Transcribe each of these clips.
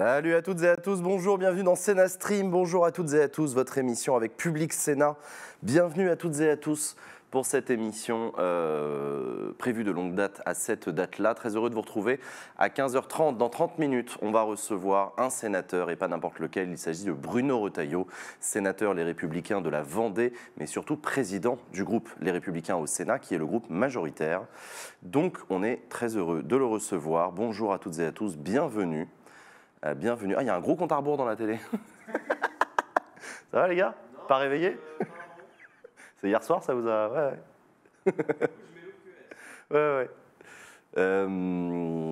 Salut à toutes et à tous, bonjour, bienvenue dans Sénat Stream, bonjour à toutes et à tous, votre émission avec Public Sénat. Bienvenue à toutes et à tous pour cette émission euh, prévue de longue date à cette date-là. Très heureux de vous retrouver à 15h30. Dans 30 minutes, on va recevoir un sénateur, et pas n'importe lequel, il s'agit de Bruno Retailleau, sénateur Les Républicains de la Vendée, mais surtout président du groupe Les Républicains au Sénat, qui est le groupe majoritaire. Donc on est très heureux de le recevoir. Bonjour à toutes et à tous, bienvenue. Ah, bienvenue. Ah, il y a un gros compte à rebours dans la télé. ça va, les gars Pas réveillé C'est hier soir, ça vous a. Ouais, ouais. ouais, ouais. Euh...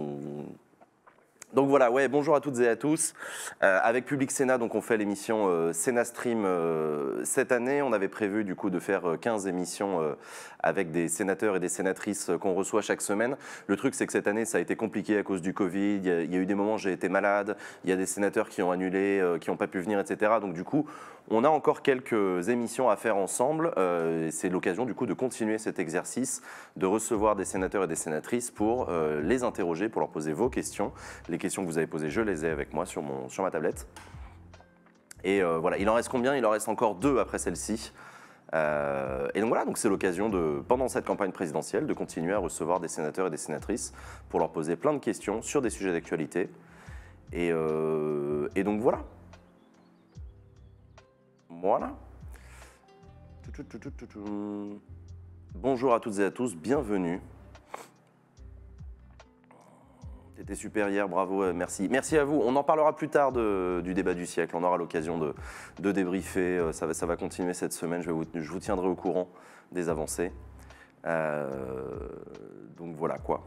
Donc voilà, ouais, bonjour à toutes et à tous. Euh, avec Public Sénat, donc on fait l'émission euh, Sénastream Stream euh, cette année. On avait prévu du coup de faire 15 émissions avec des sénateurs et des sénatrices qu'on reçoit chaque semaine. Le truc c'est que cette année ça a été compliqué à cause du Covid. Il y, a, eu des moments où j'ai été malade. Il y a des sénateurs qui ont annulé, qui n'ont pas pu venir, etc. Donc du coup, on a encore quelques émissions à faire ensemble. Euh, c'est l'occasion du coup de continuer cet exercice, de recevoir des sénateurs et des sénatrices pour euh, les interroger, pour leur poser vos questions. Les questions que vous avez posées, je les ai avec moi sur, mon, sur ma tablette. Et euh, voilà, il en reste combien Il en reste encore deux après celle-ci. et donc voilà, donc c'est l'occasion de, pendant cette campagne présidentielle, de continuer à recevoir des sénateurs et des sénatrices pour leur poser plein de questions sur des sujets d'actualité. et donc voilà, voilà. Bonjour à toutes et à tous, bienvenue. C'était super bravo, euh, merci. Merci à vous. On en parlera plus tard du débat du siècle. On aura l'occasion de, débriefer. Euh, ça va, continuer cette semaine. Je, vous, tiendrai au courant des avancées. Euh, donc voilà quoi.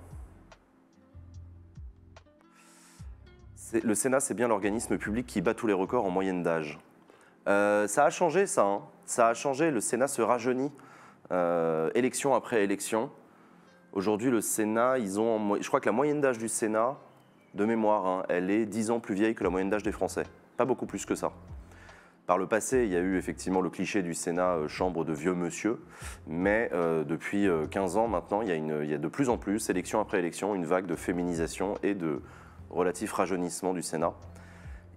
Le Sénat, c'est bien l'organisme public qui bat tous les records en moyenne d'âge. Euh, ça a changé, ça. Hein. Ça a changé. Le Sénat se rajeunit euh, élection après élection. Aujourd'hui, le Sénat, ils ont, je crois que la moyenne d'âge du Sénat, de mémoire, hein, elle est 10 ans plus vieille que la moyenne d'âge des Français. Pas beaucoup plus que ça. Par le passé, il y a eu effectivement le cliché du Sénat, euh, chambre de vieux monsieur, mais depuis 15 ans maintenant, il y, a il y, a de plus en plus, élection après élection, une vague de féminisation et de relatif rajeunissement du Sénat.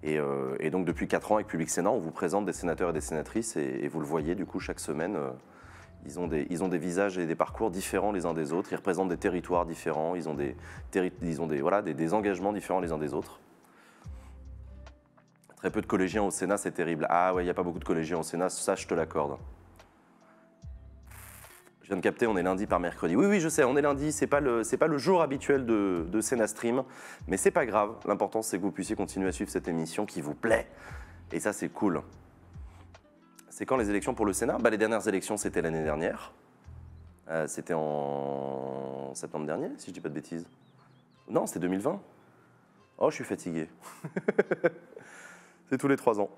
Euh, et, donc depuis 4 ans avec Public Sénat, on vous présente des sénateurs et des sénatrices et, vous le voyez du coup chaque semaine. Euh, ils ont, des, visages et des parcours différents les uns des autres, ils représentent des territoires différents, ils ont des, des, des, engagements différents les uns des autres. Très peu de collégiens au Sénat, c'est terrible. Ah ouais, il n'y a pas beaucoup de collégiens au Sénat, ça je te l'accorde. Je viens de capter, on est lundi par mercredi. Oui, oui, je sais, on est lundi, c'est pas le, pas le jour habituel de, Sénastream. Mais Stream, mais c'est pas grave. L'important, c'est que vous puissiez continuer à suivre cette émission qui vous plaît. Et ça, c'est cool. C'est quand les élections pour le Sénat bah, Les dernières élections, c'était l'année dernière. Euh, c'était en septembre dernier, si je dis pas de bêtises. Non, c'était 2020. Oh, je suis fatigué. c'est tous les trois ans.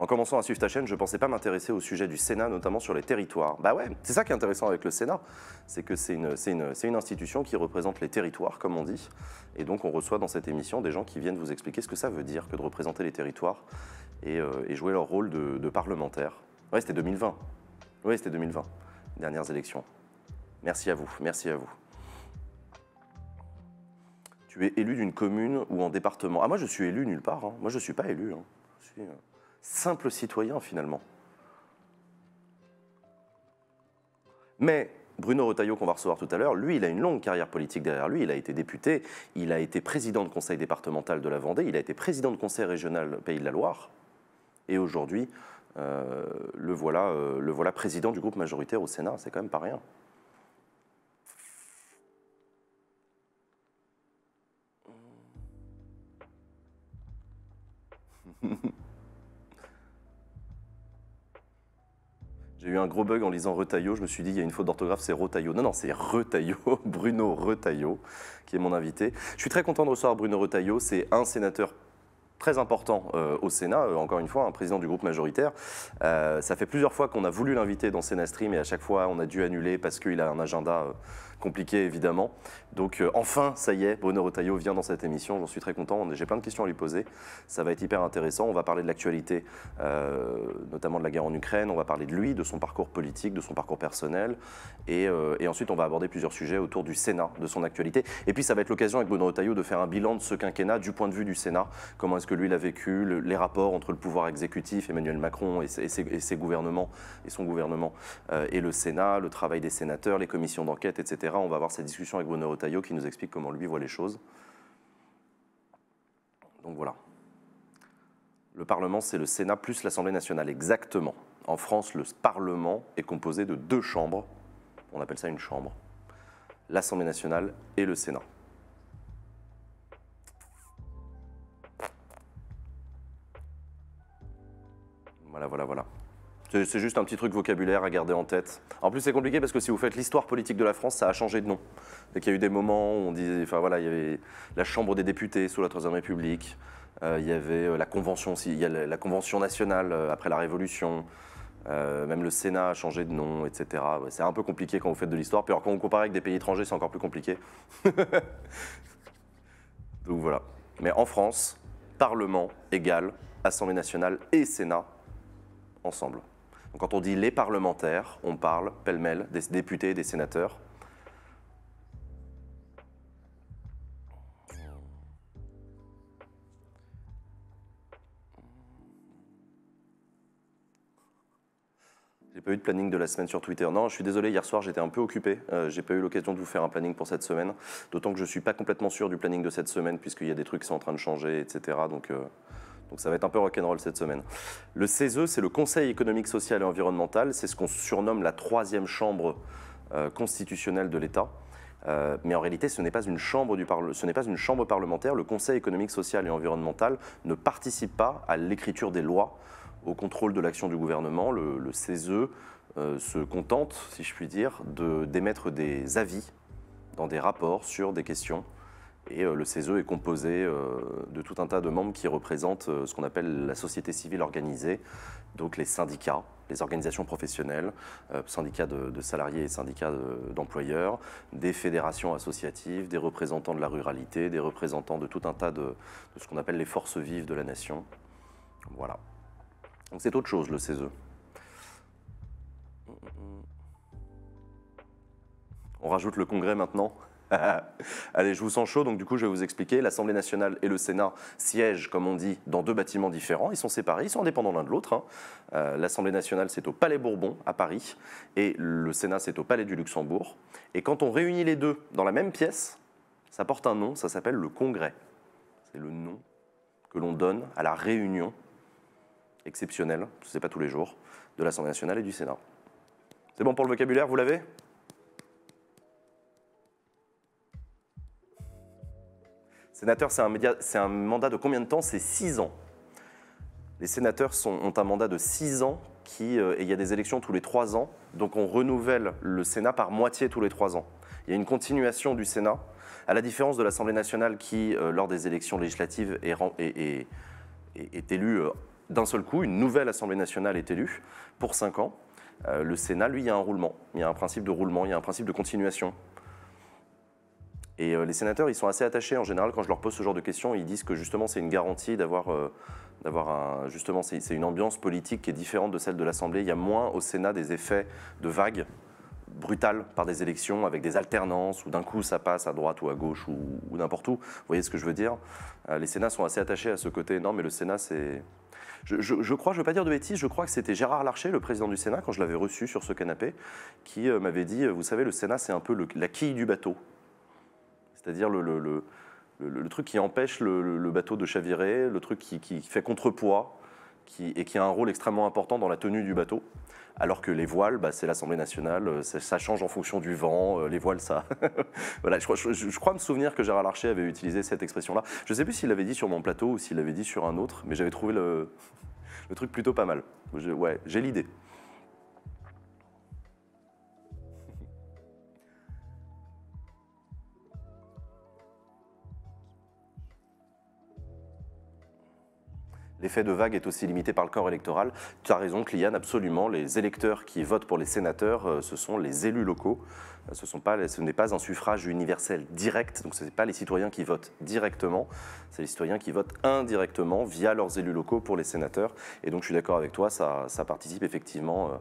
En commençant à suivre ta chaîne, je ne pensais pas m'intéresser au sujet du Sénat, notamment sur les territoires. Bah ouais, c'est ça qui est intéressant avec le Sénat, c'est que c'est une, institution qui représente les territoires, comme on dit. Et donc on reçoit dans cette émission des gens qui viennent vous expliquer ce que ça veut dire que de représenter les territoires et, euh, jouer leur rôle de, parlementaire. Ouais, c'était 2020. Oui, c'était 2020, dernières élections. Merci à vous, merci à vous. Tu es élu d'une commune ou en département Ah moi je suis élu nulle part, hein. moi je ne suis pas élu. Hein. suis, euh, simple citoyen finalement. Mais Bruno Retailleau, qu'on va recevoir tout à l'heure, lui, il a une longue carrière politique derrière lui. Il a été député, il a été président de conseil départemental de la Vendée, il a été président de conseil régional Pays de la Loire. Et aujourd'hui, euh, le, voilà, euh, le voilà président du groupe majoritaire au Sénat. C'est quand même pas rien. J'ai eu un gros bug en lisant Retaillot. Je me suis dit, il y a une faute d'orthographe, c'est Retaillot. Non, non, c'est Retaillot, Bruno Retaillot, qui est mon invité. Je suis très content de recevoir Bruno Retaillot. C'est un sénateur très important euh, au Sénat, euh, encore une fois, un président du groupe majoritaire. Euh, ça fait plusieurs fois qu'on a voulu l'inviter dans Sénat Stream et à chaque fois on a dû annuler parce qu'il a un agenda compliqué évidemment. Donc euh, enfin, ça y est, Bruno Retailleau vient dans cette émission, j'en suis très content, j'ai plein de questions à lui poser, ça va être hyper intéressant, on va parler de l'actualité, euh, notamment de la guerre en Ukraine, on va parler de lui, de son parcours politique, de son parcours personnel, euh, et, ensuite on va aborder plusieurs sujets autour du Sénat, de son actualité, et puis ça va être l'occasion avec Bruno Retailleau de faire un bilan de ce quinquennat du point de vue du Sénat, comment est-ce que lui l'a vécu, les rapports entre le pouvoir exécutif, Emmanuel Macron et ses gouvernements, et son gouvernement, et le Sénat, le travail des sénateurs, les commissions d'enquête, etc. On va avoir cette discussion avec Bruno Retailleau qui nous explique comment lui voit les choses. Donc voilà. Le Parlement, c'est le Sénat plus l'Assemblée nationale, exactement. En France, le Parlement est composé de deux chambres. On appelle ça une chambre. L'Assemblée nationale et le Sénat. Voilà, voilà, voilà. C'est juste un petit truc vocabulaire à garder en tête. En plus, c'est compliqué parce que si vous faites l'histoire politique de la France, ça a changé de nom. Il y a eu des moments où on disait, enfin voilà, il y avait la Chambre des députés sous la Troisième République, euh, il y avait euh, la Convention, il y a la Convention nationale euh, après la Révolution, même le Sénat a changé de nom, etc. c'est un peu compliqué quand vous faites de l'histoire. Puis alors, quand on compare avec des pays étrangers, c'est encore plus compliqué. Donc voilà. Mais en France, Parlement égale Assemblée nationale et Sénat ensemble quand on dit les parlementaires, on parle pêle-mêle des députés des sénateurs. J'ai pas eu de planning de la semaine sur Twitter. Non, je suis désolé, hier soir j'étais un peu occupé. Euh, j'ai pas eu l'occasion de vous faire un planning pour cette semaine. D'autant que je suis pas complètement sûr du planning de cette semaine, puisqu'il y a des trucs qui sont en train de changer, etc. Donc. Euh, donc ça va être un peu rock'n'roll cette semaine. Le CESE, c'est le Conseil économique, social et environnemental. C'est ce qu'on surnomme la troisième chambre euh, constitutionnelle de l'État. Euh, mais en réalité, ce n'est pas, une chambre pas une chambre parlementaire. Le Conseil économique, social et environnemental ne participe pas à l'écriture des lois, au contrôle de l'action du gouvernement. Le, CESE e, euh, se contente, si je puis dire, d'émettre des avis dans des rapports sur des questions et euh, le CESE est composé euh, de tout un tas de membres qui représentent euh, ce qu'on appelle la société civile organisée, donc les syndicats, les organisations professionnelles, syndicats de, salariés et syndicats d'employeurs, des fédérations associatives, des représentants de la ruralité, des représentants de tout un tas de, de ce qu'on appelle les forces vives de la nation. Voilà. Donc c'est autre chose le CESE. On rajoute le congrès maintenant Allez, je vous sens chaud, donc du coup, je vais vous expliquer. L'Assemblée nationale et le Sénat siègent, comme on dit, dans deux bâtiments différents. Ils sont séparés, ils sont indépendants l'un de l'autre. Hein. Euh, L'Assemblée nationale, c'est au Palais Bourbon, à Paris, et le Sénat, c'est au Palais du Luxembourg. Et quand on réunit les deux dans la même pièce, ça porte un nom, ça s'appelle le Congrès. C'est le nom que l'on donne à la réunion exceptionnelle, ce n'est pas tous les jours, de l'Assemblée nationale et du Sénat. C'est bon pour le vocabulaire, vous l'avez Sénateur, c'est un, mandat de combien de temps C'est six ans. Les sénateurs ont un mandat de 6 ans qui, euh, et il y a des élections tous les trois ans, donc on renouvelle le Sénat par moitié tous les trois ans. Il y a une continuation du Sénat, à la différence de l'Assemblée nationale qui, euh, lors des élections législatives, est, élue euh, d'un seul coup, une nouvelle Assemblée nationale est élue pour cinq ans. le Sénat, lui, il y a un roulement, il y a un principe de roulement, il y a un principe de continuation. Et euh, les sénateurs, ils sont assez attachés. En général, quand je leur pose ce genre de questions, ils disent que justement, c'est une garantie d'avoir, euh, d'avoir un, justement, c'est, une ambiance politique qui est différente de celle de l'Assemblée. Il y a moins au Sénat des effets de vagues brutales par des élections avec des alternances ou d'un coup ça passe à droite ou à gauche ou, n'importe où. Vous voyez ce que je veux dire euh, Les Sénats sont assez attachés à ce côté. Non, mais le Sénat, c'est, je, crois, je ne veux pas dire de bêtises, je crois que c'était Gérard Larcher, le président du Sénat, quand je l'avais reçu sur ce canapé, qui m'avait dit, vous savez, le Sénat, c'est un peu la quille du bateau c'est-à-dire le, le, truc qui empêche le, bateau de chavirer, le truc qui, fait contrepoids qui, et qui a un rôle extrêmement important dans la tenue du bateau. Alors que les voiles, bah, c'est l'Assemblée nationale, euh, ça, change en fonction du vent, euh, les voiles, ça. voilà, je, je, crois me souvenir que Gérard Larcher avait utilisé cette expression-là. Je ne sais plus s'il l'avait dit sur mon plateau ou s'il l'avait dit sur un autre, mais j'avais trouvé le, truc plutôt pas mal. ouais, j'ai l'idée. L'effet de vague est aussi limité par le corps électoral. Tu as raison, Cliane, absolument. Les électeurs qui votent pour les sénateurs, euh, ce sont les élus locaux. Euh, ce, n'est pas un suffrage universel direct, donc ce n'est pas les citoyens qui votent directement, c'est les citoyens qui votent indirectement via leurs élus locaux pour les sénateurs. Et donc je suis d'accord avec toi, ça, participe effectivement. Euh,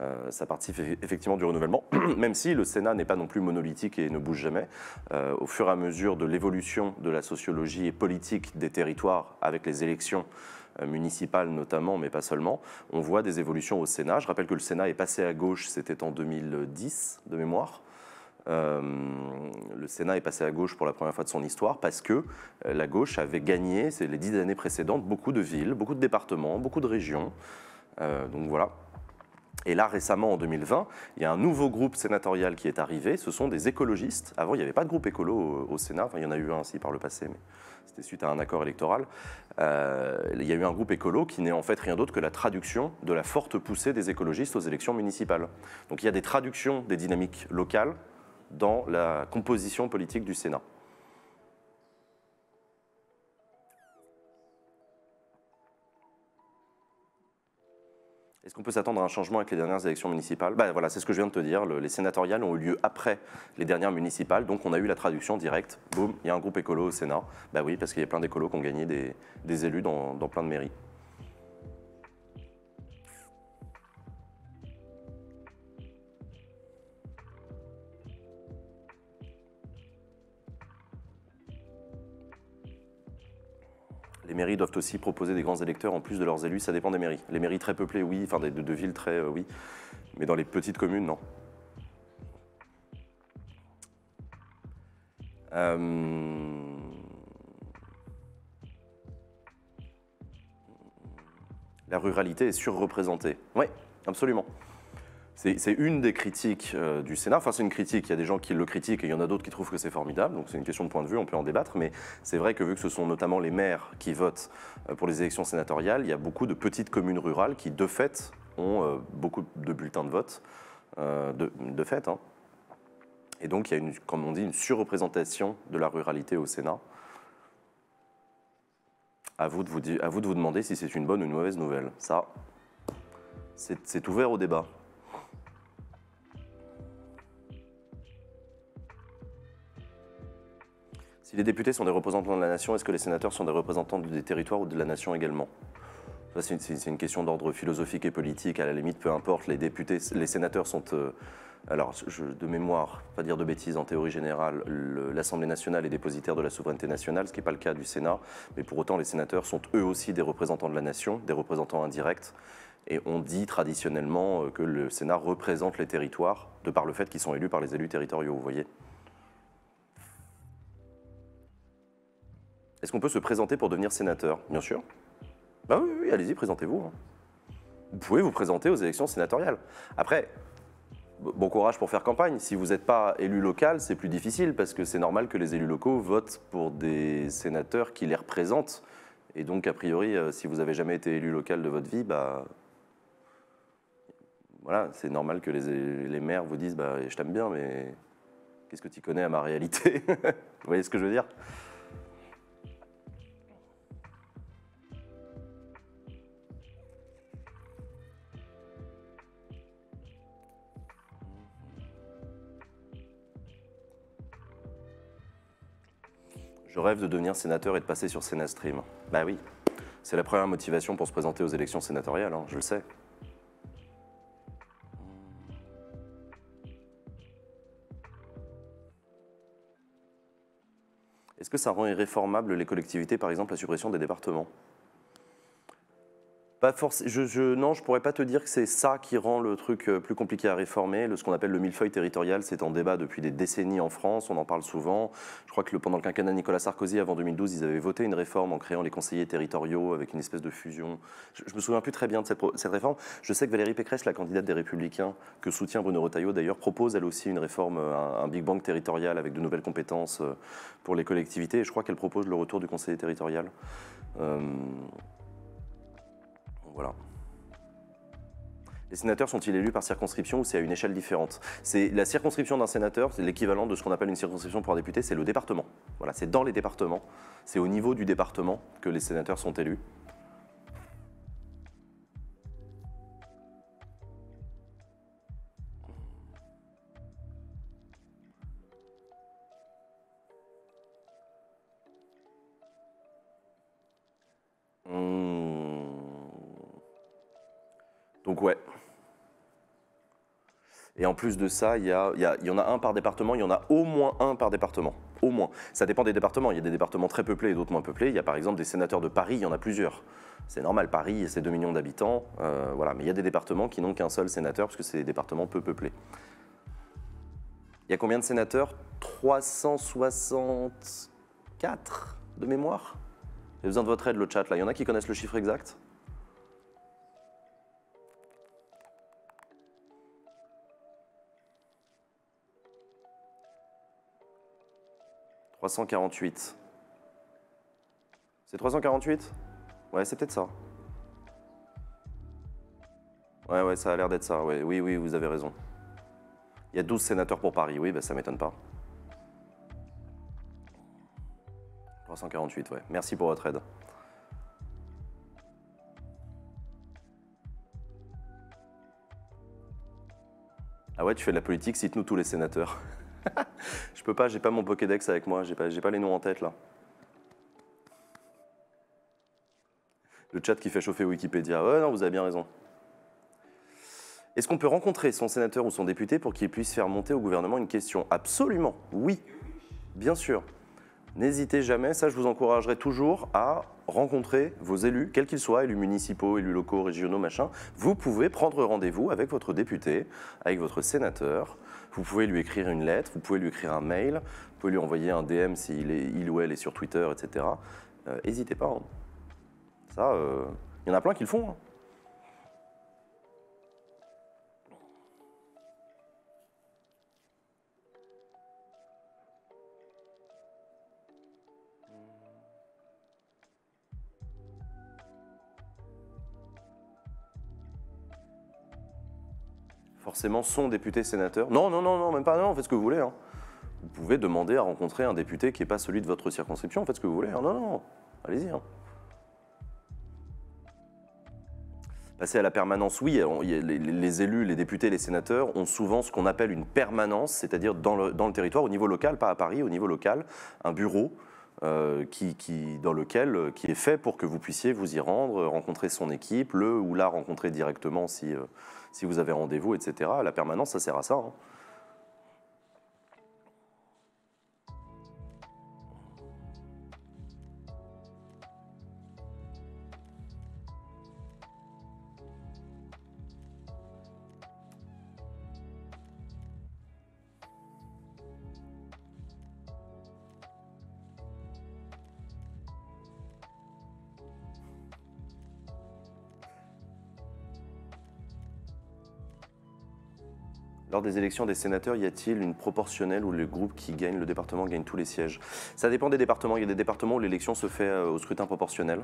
euh, ça participe effectivement du renouvellement, même si le Sénat n'est pas non plus monolithique et ne bouge jamais. Euh, au fur et à mesure de l'évolution de la sociologie et politique des territoires avec les élections, euh, municipales notamment, mais pas seulement, on voit des évolutions au Sénat. Je rappelle que le Sénat est passé à gauche, c'était en 2010 de mémoire. le Sénat est passé à gauche pour la première fois de son histoire parce que la gauche avait gagné, les dix années précédentes, beaucoup de villes, beaucoup de départements, beaucoup de régions. donc voilà, et là, récemment, en 2020, il y a un nouveau groupe sénatorial qui est arrivé. Ce sont des écologistes. Avant, il n'y avait pas de groupe écolo au, Sénat. Enfin, il y en a eu un aussi par le passé, mais c'était suite à un accord électoral. Euh, il y a eu un groupe écolo qui n'est en fait rien d'autre que la traduction de la forte poussée des écologistes aux élections municipales. Donc il y a des traductions des dynamiques locales dans la composition politique du Sénat. Est-ce qu'on peut s'attendre à un changement avec les dernières élections municipales bah, voilà, C'est ce que je viens de te dire. les sénatoriales ont eu lieu après les dernières municipales, donc on a eu la traduction directe. Boum, il y a un groupe écolo au Sénat. Bah oui, parce qu'il y a plein d'écolos qui ont gagné des, élus dans plein de mairies. les mairies doivent aussi proposer des grands électeurs en plus de leurs élus, ça dépend des mairies. Les mairies très peuplées, oui, enfin des villes très, euh, oui, mais dans les petites communes, non. Euh, la ruralité est surreprésentée. Oui, absolument. C'est une des critiques euh, du Sénat. Enfin, c'est une critique. Il y a des gens qui le critiquent et il y en a d'autres qui trouvent que c'est formidable. Donc, c'est une question de point de vue, on peut en débattre. Mais c'est vrai que, vu que ce sont notamment les maires qui votent euh, pour les élections sénatoriales, il y a beaucoup de petites communes rurales qui, de fait, ont euh, beaucoup de bulletins de vote. De, fait. Hein. Et donc, il y a, une, comme on dit, une surreprésentation de la ruralité au Sénat. À vous de vous, à vous, de vous demander si c'est une bonne ou une mauvaise nouvelle. Ça, c'est ouvert au débat. les députés sont des représentants de la nation, est-ce que les sénateurs sont des représentants des territoires ou de la nation également c'est une, question d'ordre philosophique et politique. À la limite, peu importe, les députés, les sénateurs sont. Euh, alors, de mémoire, pas dire de bêtises, en théorie générale, l'Assemblée nationale est dépositaire de la souveraineté nationale, ce qui n'est pas le cas du Sénat. Mais pour autant, les sénateurs sont eux aussi des représentants de la nation, des représentants indirects. Et on dit traditionnellement euh, que le Sénat représente les territoires, de par le fait qu'ils sont élus par les élus territoriaux, vous voyez. Est-ce qu'on peut se présenter pour devenir sénateur Bien sûr. Bah oui, allez-y, présentez-vous. Hein. Vous pouvez vous présenter aux élections sénatoriales. Après, bon courage pour faire campagne. Si vous n'êtes pas élu local, c'est plus difficile parce que c'est normal que les élus locaux votent pour des sénateurs qui les représentent. Et donc, a priori, euh, si vous n'avez jamais été élu local de votre vie, bah, voilà, c'est normal que les, les, maires vous disent bah, Je t'aime bien, mais qu'est-ce que tu connais à ma réalité Vous voyez ce que je veux dire Je rêve de devenir sénateur et de passer sur Sénastream. Bah oui, c'est la première motivation pour se présenter aux élections sénatoriales, hein, je le sais. Est-ce que ça rend irréformable les collectivités, par exemple la suppression des départements – Non, Je, je, non, je pourrais pas te dire que c'est ça qui rend le truc euh, plus compliqué à réformer. Le, ce qu'on appelle le millefeuille territorial, c'est en débat depuis des décennies en France. On en parle souvent. Je crois que pendant le quinquennat Nicolas Sarkozy, avant 2012, ils avaient voté une réforme en créant les conseillers territoriaux avec une espèce de fusion. Je, ne me souviens plus très bien de cette, réforme. Je sais que Valérie Pécresse, la candidate des Républicains que soutient Bruno Retailleau d'ailleurs, propose elle aussi une réforme, euh, un, big bang territorial avec de nouvelles compétences euh, pour les collectivités. Et je crois qu'elle propose le retour du conseiller territorial. Voilà. Les sénateurs sont-ils élus par circonscription ou c'est à une échelle différente C'est la circonscription d'un sénateur, c'est l'équivalent de ce qu'on appelle une circonscription pour un député, c'est le département. Voilà, c'est dans les départements, c'est au niveau du département que les sénateurs sont élus. ouais. Et en plus de ça, il y, y en a un par département, il y en a au moins un par département. Au moins. Ça dépend des départements. Il y a des départements très peuplés et d'autres moins peuplés. Il y a par exemple des sénateurs de Paris, il y en a plusieurs. C'est normal, Paris, c'est 2 millions d'habitants. Euh, voilà. Mais il y a des départements qui n'ont qu'un seul sénateur parce que c'est des départements peu peuplés. Il y a combien de sénateurs 364 de mémoire J'ai besoin de votre aide, le chat. Là. Il y en a qui connaissent le chiffre exact 348. C'est 348 Ouais, c'est peut-être ça. Ouais, ouais, ça a l'air d'être ça. Oui, oui, vous avez raison. Il y a 12 sénateurs pour Paris. Oui, ça bah, ça m'étonne pas. 348, ouais. Merci pour votre aide. Ah ouais, tu fais de la politique, cite-nous tous les sénateurs. je peux pas, j'ai pas mon Pokédex avec moi, j'ai pas, pas les noms en tête là. Le chat qui fait chauffer Wikipédia. Ouais, non, vous avez bien raison. Est-ce qu'on peut rencontrer son sénateur ou son député pour qu'il puisse faire monter au gouvernement une question Absolument, oui, bien sûr. N'hésitez jamais, ça je vous encouragerai toujours à rencontrer vos élus, quels qu'ils soient, élus municipaux, élus locaux, régionaux, machin. Vous pouvez prendre rendez-vous avec votre député, avec votre sénateur. Vous pouvez lui écrire une lettre, vous pouvez lui écrire un mail, vous pouvez lui envoyer un DM s'il est, il ou elle est sur Twitter, etc. N'hésitez euh, pas. Hein. Ça, euh, il y en a plein qui le font. Hein. forcément son député sénateur. Non, non, non, non, même pas, non, faites ce que vous voulez. Hein. Vous pouvez demander à rencontrer un député qui n'est pas celui de votre circonscription, faites ce que vous voulez. Hein. Non, non, allez-y. Hein. Passer à la permanence, oui, les, élus, les députés, les sénateurs ont souvent ce qu'on appelle une permanence, c'est-à-dire dans le, territoire, au niveau local, pas à Paris, au niveau local, un bureau euh, qui, dans lequel euh, qui est fait pour que vous puissiez vous y rendre, rencontrer son équipe, le ou la rencontrer directement si, euh, si vous avez rendez-vous, etc. La permanence, ça sert à ça. Hein. des élections des sénateurs, y a-t-il une proportionnelle où le groupe qui gagne le département gagne tous les sièges Ça dépend des départements. Il y a des départements où l'élection se fait euh, au scrutin proportionnel.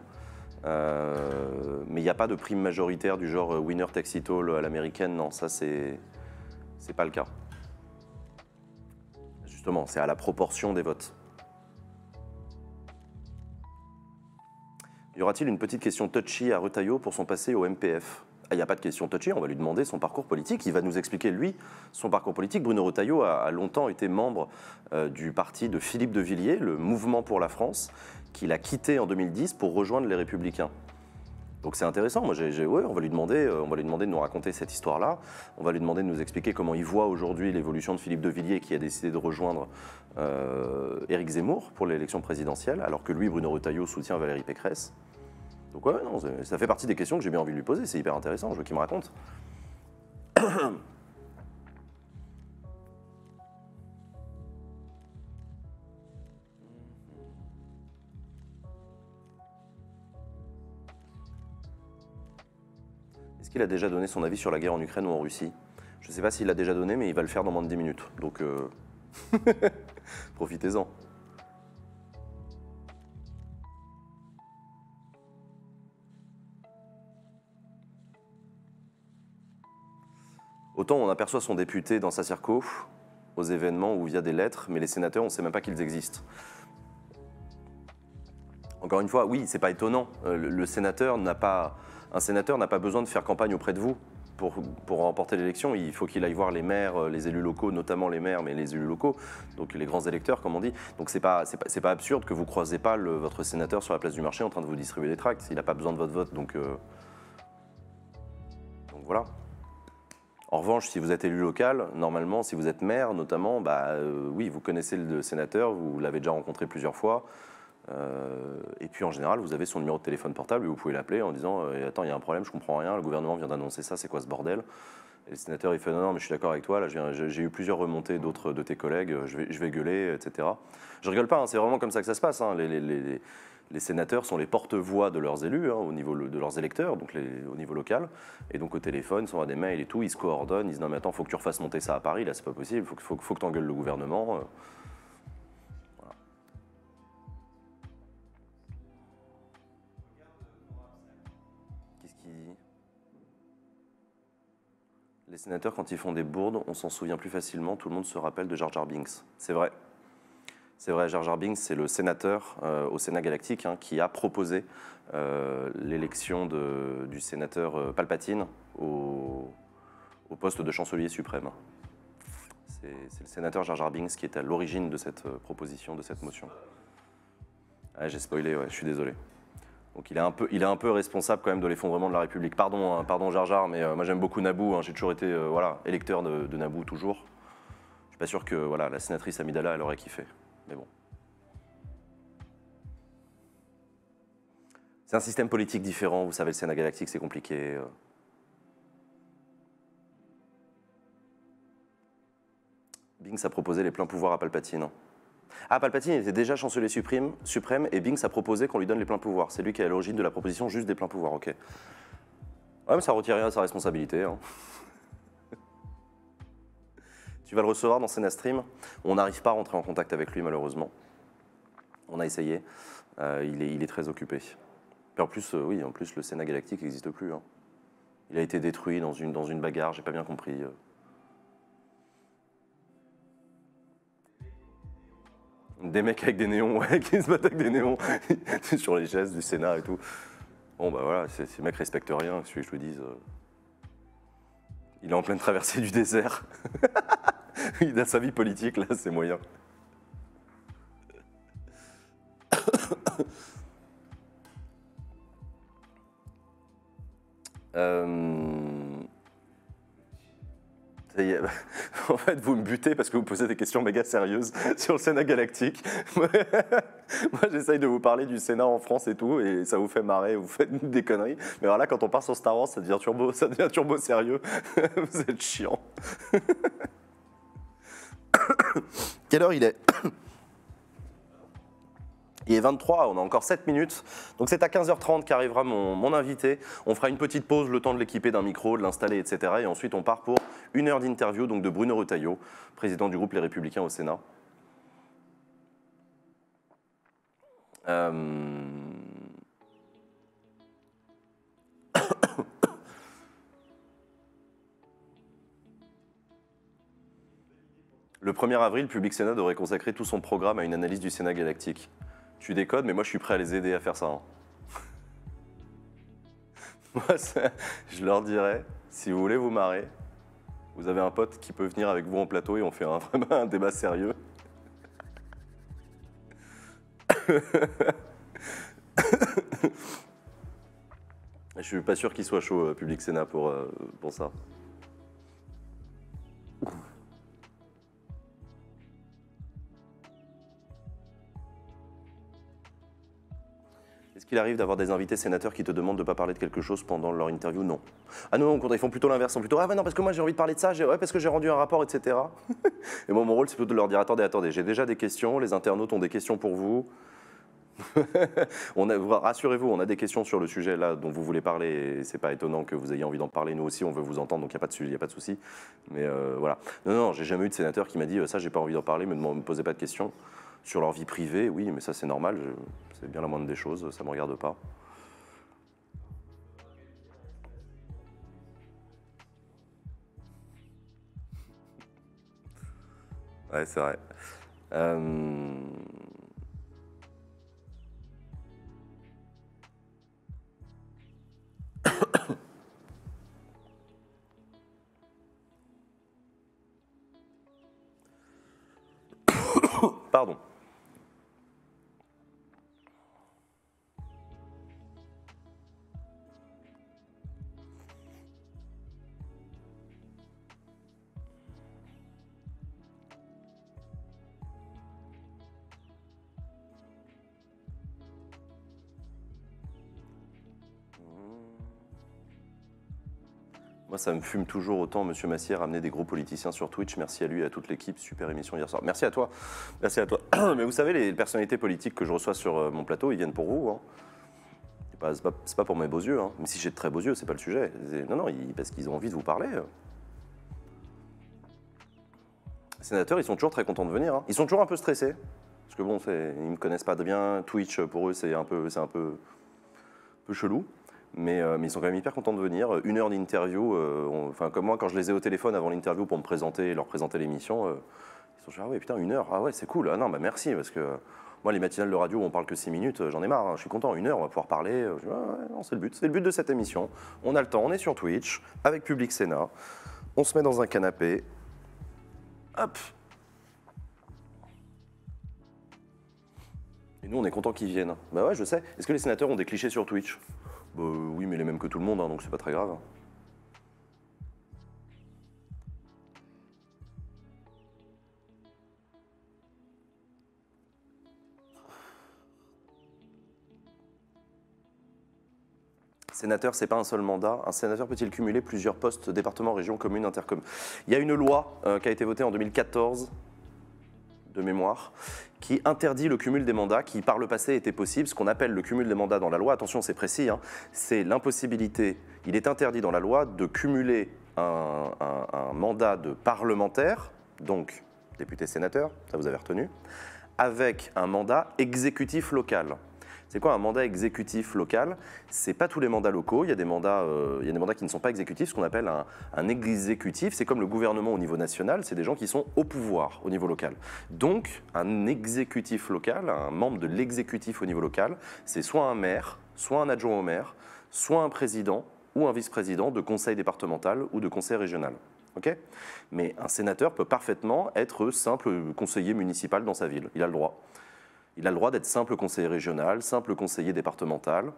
Euh, mais il n'y a pas de prime majoritaire du genre euh, winner all à l'américaine. Non, ça, c'est pas le cas. Justement, c'est à la proportion des votes. Y aura-t-il une petite question touchy à Retailleau pour son passé au MPF il n'y a pas de question touchée, on va lui demander son parcours politique. Il va nous expliquer, lui, son parcours politique. Bruno Retailleau a, longtemps été membre euh, du parti de Philippe de Villiers, le Mouvement pour la France, qu'il a quitté en 2010 pour rejoindre les Républicains. Donc c'est intéressant. Moi, j'ai, on va lui demander, euh, on va lui demander de nous raconter cette histoire-là. On va lui demander de nous expliquer comment il voit aujourd'hui l'évolution de Philippe de Villiers, qui a décidé de rejoindre euh, Éric Zemmour pour l'élection présidentielle, alors que lui, Bruno Retailleau, soutient Valérie Pécresse. Donc ouais, non, ça fait partie des questions que j'ai bien envie de lui poser, c'est hyper intéressant, je veux qu'il me raconte. Est-ce qu'il a déjà donné son avis sur la guerre en Ukraine ou en Russie Je ne sais pas s'il l'a déjà donné, mais il va le faire dans moins de 10 minutes. Donc euh, profitez-en. on aperçoit son député dans sa circo, aux événements ou via des lettres, mais les sénateurs, on ne sait même pas qu'ils existent. Encore une fois, oui, c'est pas étonnant. Euh, le, sénateur n'a pas, un sénateur n'a pas besoin de faire campagne auprès de vous pour, remporter l'élection. Il faut qu'il aille voir les maires, euh, les élus locaux, notamment les maires, mais les élus locaux, donc les grands électeurs, comme on dit. Donc c'est pas, c'est pas, absurde que vous croisez pas le, votre sénateur sur la place du marché en train de vous distribuer des tracts. Il n'a pas besoin de votre vote, Donc euh, voilà. En revanche, si vous êtes élu local, normalement, si vous êtes maire notamment, bah, euh, oui, vous connaissez le sénateur, vous l'avez déjà rencontré plusieurs fois. Euh, et puis en général, vous avez son numéro de téléphone portable et vous pouvez l'appeler en disant euh, Attends, il y a un problème, je comprends rien, le gouvernement vient d'annoncer ça, c'est quoi ce bordel Et le sénateur, il fait Non, non, mais je suis d'accord avec toi, j'ai eu plusieurs remontées d'autres de tes collègues, je vais, gueuler, etc. Je rigole pas, hein, c'est vraiment comme ça que ça se passe. Hein, les les sénateurs sont les porte-voix de leurs élus, hein, au niveau de leurs électeurs, donc au niveau local. Et donc au téléphone, ils sont à des mails et tout, ils se coordonnent, ils disent non mais attends, faut que tu refasses monter ça à Paris, là c'est pas possible, faut, faut, tu engueules le gouvernement. Euh. Les sénateurs, quand ils font des bourdes, on s'en souvient plus facilement, tout le monde se rappelle de George Arbinks. C'est vrai. C'est vrai, George Binks, c'est le sénateur euh, au Sénat galactique hein, qui a proposé euh, l'élection du sénateur euh, Palpatine au, poste de chancelier suprême. C'est le sénateur George Arbing qui est à l'origine de cette proposition, de cette motion. Ah, j'ai spoilé, je suis désolé. Donc il est un peu, responsable quand même de l'effondrement de la République. Pardon, hein, pardon Jar Jar, mais moi j'aime beaucoup Naboo. Hein. J'ai toujours été voilà électeur de, de Naboo toujours. Je suis pas sûr que voilà la sénatrice Amidala elle aurait kiffé. Mais bon. C'est un système politique différent, vous savez, le Sénat galactique, c'est compliqué. Euh. Binks a proposé les pleins pouvoirs à Palpatine. Ah, Palpatine était déjà chancelier suprême, suprême et Binks a proposé qu'on lui donne les pleins pouvoirs. C'est lui qui est à l'origine de la proposition juste des pleins pouvoirs, ok. Ouais, mais ça retire rien à sa responsabilité. Hein. Tu vas le recevoir dans Stream. On n'arrive pas à rentrer en contact avec lui, malheureusement. On a essayé. Euh, il, est, très occupé. en plus, euh, oui, en plus, le Sénat galactique n'existe plus. Hein. Il a été détruit dans une, dans une bagarre, j'ai pas bien compris. Euh. Des mecs avec des néons, ouais, qui se battent avec des néons sur les chaises du Sénat et tout. Bon, bah voilà, ces, mecs respectent rien, que je vous dise. Il est en pleine traversée du désert. Il a sa vie politique, là, c'est moyen. Euh, en fait, vous me butez parce que vous posez des questions méga sérieuses sur le Sénat galactique. Moi, j'essaye de vous parler du Sénat en France et tout, et ça vous fait marrer, vous faites des conneries. Mais alors là, quand on part sur Star Wars, ça devient turbo, ça devient turbo sérieux. vous êtes chiant. Quelle heure il est Il est 23, on a encore 7 minutes. Donc c'est à 15h30 qu'arrivera mon, invité. On fera une petite pause, le temps de l'équiper d'un micro, de l'installer, etc. Et ensuite on part pour une heure d'interview donc de Bruno Retailleau, président du groupe Les Républicains au Sénat. Euh... Le 1er avril, Public Sénat devrait consacrer tout son programme à une analyse du Sénat galactique. Tu décodes, mais moi je suis prêt à les aider à faire ça. Hein. moi, je leur dirais, si vous voulez vous marrer, vous avez un pote qui peut venir avec vous en plateau et on fait un, un débat sérieux. Je suis pas sûr qu'il soit chaud, euh, Public Sénat, pour euh, ça. Il arrive d'avoir des invités sénateurs qui te demandent de ne pas parler de quelque chose pendant leur interview Non. Ah non, ils font plutôt l'inverse. plutôt Ah non, parce que moi j'ai envie de parler de ça, parce que j'ai rendu un rapport, etc. et moi, mon rôle, c'est plutôt de leur dire Attendez, attendez, j'ai déjà des questions, les internautes ont des questions pour vous. rassurez-vous, on a des questions sur le sujet là dont vous voulez parler. Et c'est pas étonnant que vous ayez envie d'en parler. Nous aussi, on veut vous entendre, donc il n'y a pas de a pas de souci. Mais euh, voilà. Non, non, j'ai jamais eu de sénateur qui m'a dit euh, ça, j'ai pas envie d'en parler, mais ne me posez pas de questions. Sur leur vie privée, oui, mais ça c'est normal, c'est bien la moindre des choses, ça ne me regarde pas. Ouais, c'est vrai. Euh, olun. ça me fume toujours autant. Monsieur Massier a amené des gros politiciens sur Twitch. Merci à lui et à toute l'équipe. Super émission hier soir. Merci à toi. Merci à toi. Mais vous savez, les personnalités politiques que je reçois sur euh, mon plateau, ils viennent pour vous. Hein. C'est pas, pour mes beaux yeux. Hein. Mais si j'ai de très beaux yeux, c'est pas le sujet. Non, non, ils, parce qu'ils ont envie de vous parler. Euh. Les sénateurs, ils sont toujours très contents de venir. Hein. Ils sont toujours un peu stressés. Parce que bon, ils me connaissent pas de bien. Twitch, pour eux, c'est un peu, un peu, un peu chelou. Euh, mais, ils sont quand même hyper contents de venir. Une heure d'interview, euh, enfin comme moi quand je les ai au téléphone avant l'interview pour me présenter, et leur présenter l'émission, euh, ils sont genre ah ouais putain une heure, ah ouais c'est cool, ah non bah merci parce que moi les matinales de radio où on parle que 6 minutes, j'en ai marre, hein. je suis content, une heure on va pouvoir parler, ah c'est le but, c'est le but de cette émission. On a le temps, on est sur Twitch avec Public Sénat, on se met dans un canapé, hop. Et nous on est content qu'ils viennent. Bah ouais je sais. Est-ce que les sénateurs ont des clichés sur Twitch bah, euh, oui, mais les mêmes que tout le monde, hein, donc c'est pas très grave. Hein. sénateur, c'est pas un seul mandat. Un sénateur peut-il cumuler plusieurs postes département, région, commune, intercom Il y a une loi euh, qui a été votée en 2014 de mémoire, qui interdit le cumul des mandats qui, par le passé, était possible. Ce qu'on appelle le cumul des mandats dans la loi, attention, c'est précis, hein. c'est l'impossibilité, il est interdit dans la loi de cumuler un mandat de parlementaire, donc député-sénateur, ça vous avez retenu, avec un mandat exécutif local. C'est quoi un mandat exécutif local C'est pas tous les mandats locaux. Il y a des mandats, euh, il des mandats qui ne sont pas exécutifs, ce qu'on appelle un, exécutif. C'est comme le gouvernement au niveau national, c'est des gens qui sont au pouvoir au niveau local. Donc, un exécutif local, un membre de l'exécutif au niveau local, c'est soit un maire, soit un adjoint au maire, soit un président ou un vice-président de conseil départemental ou de conseil régional. Mais un sénateur peut parfaitement être simple conseiller municipal dans sa ville, il a le droit. Il a le droit d'être simple conseiller régional, simple conseiller départemental.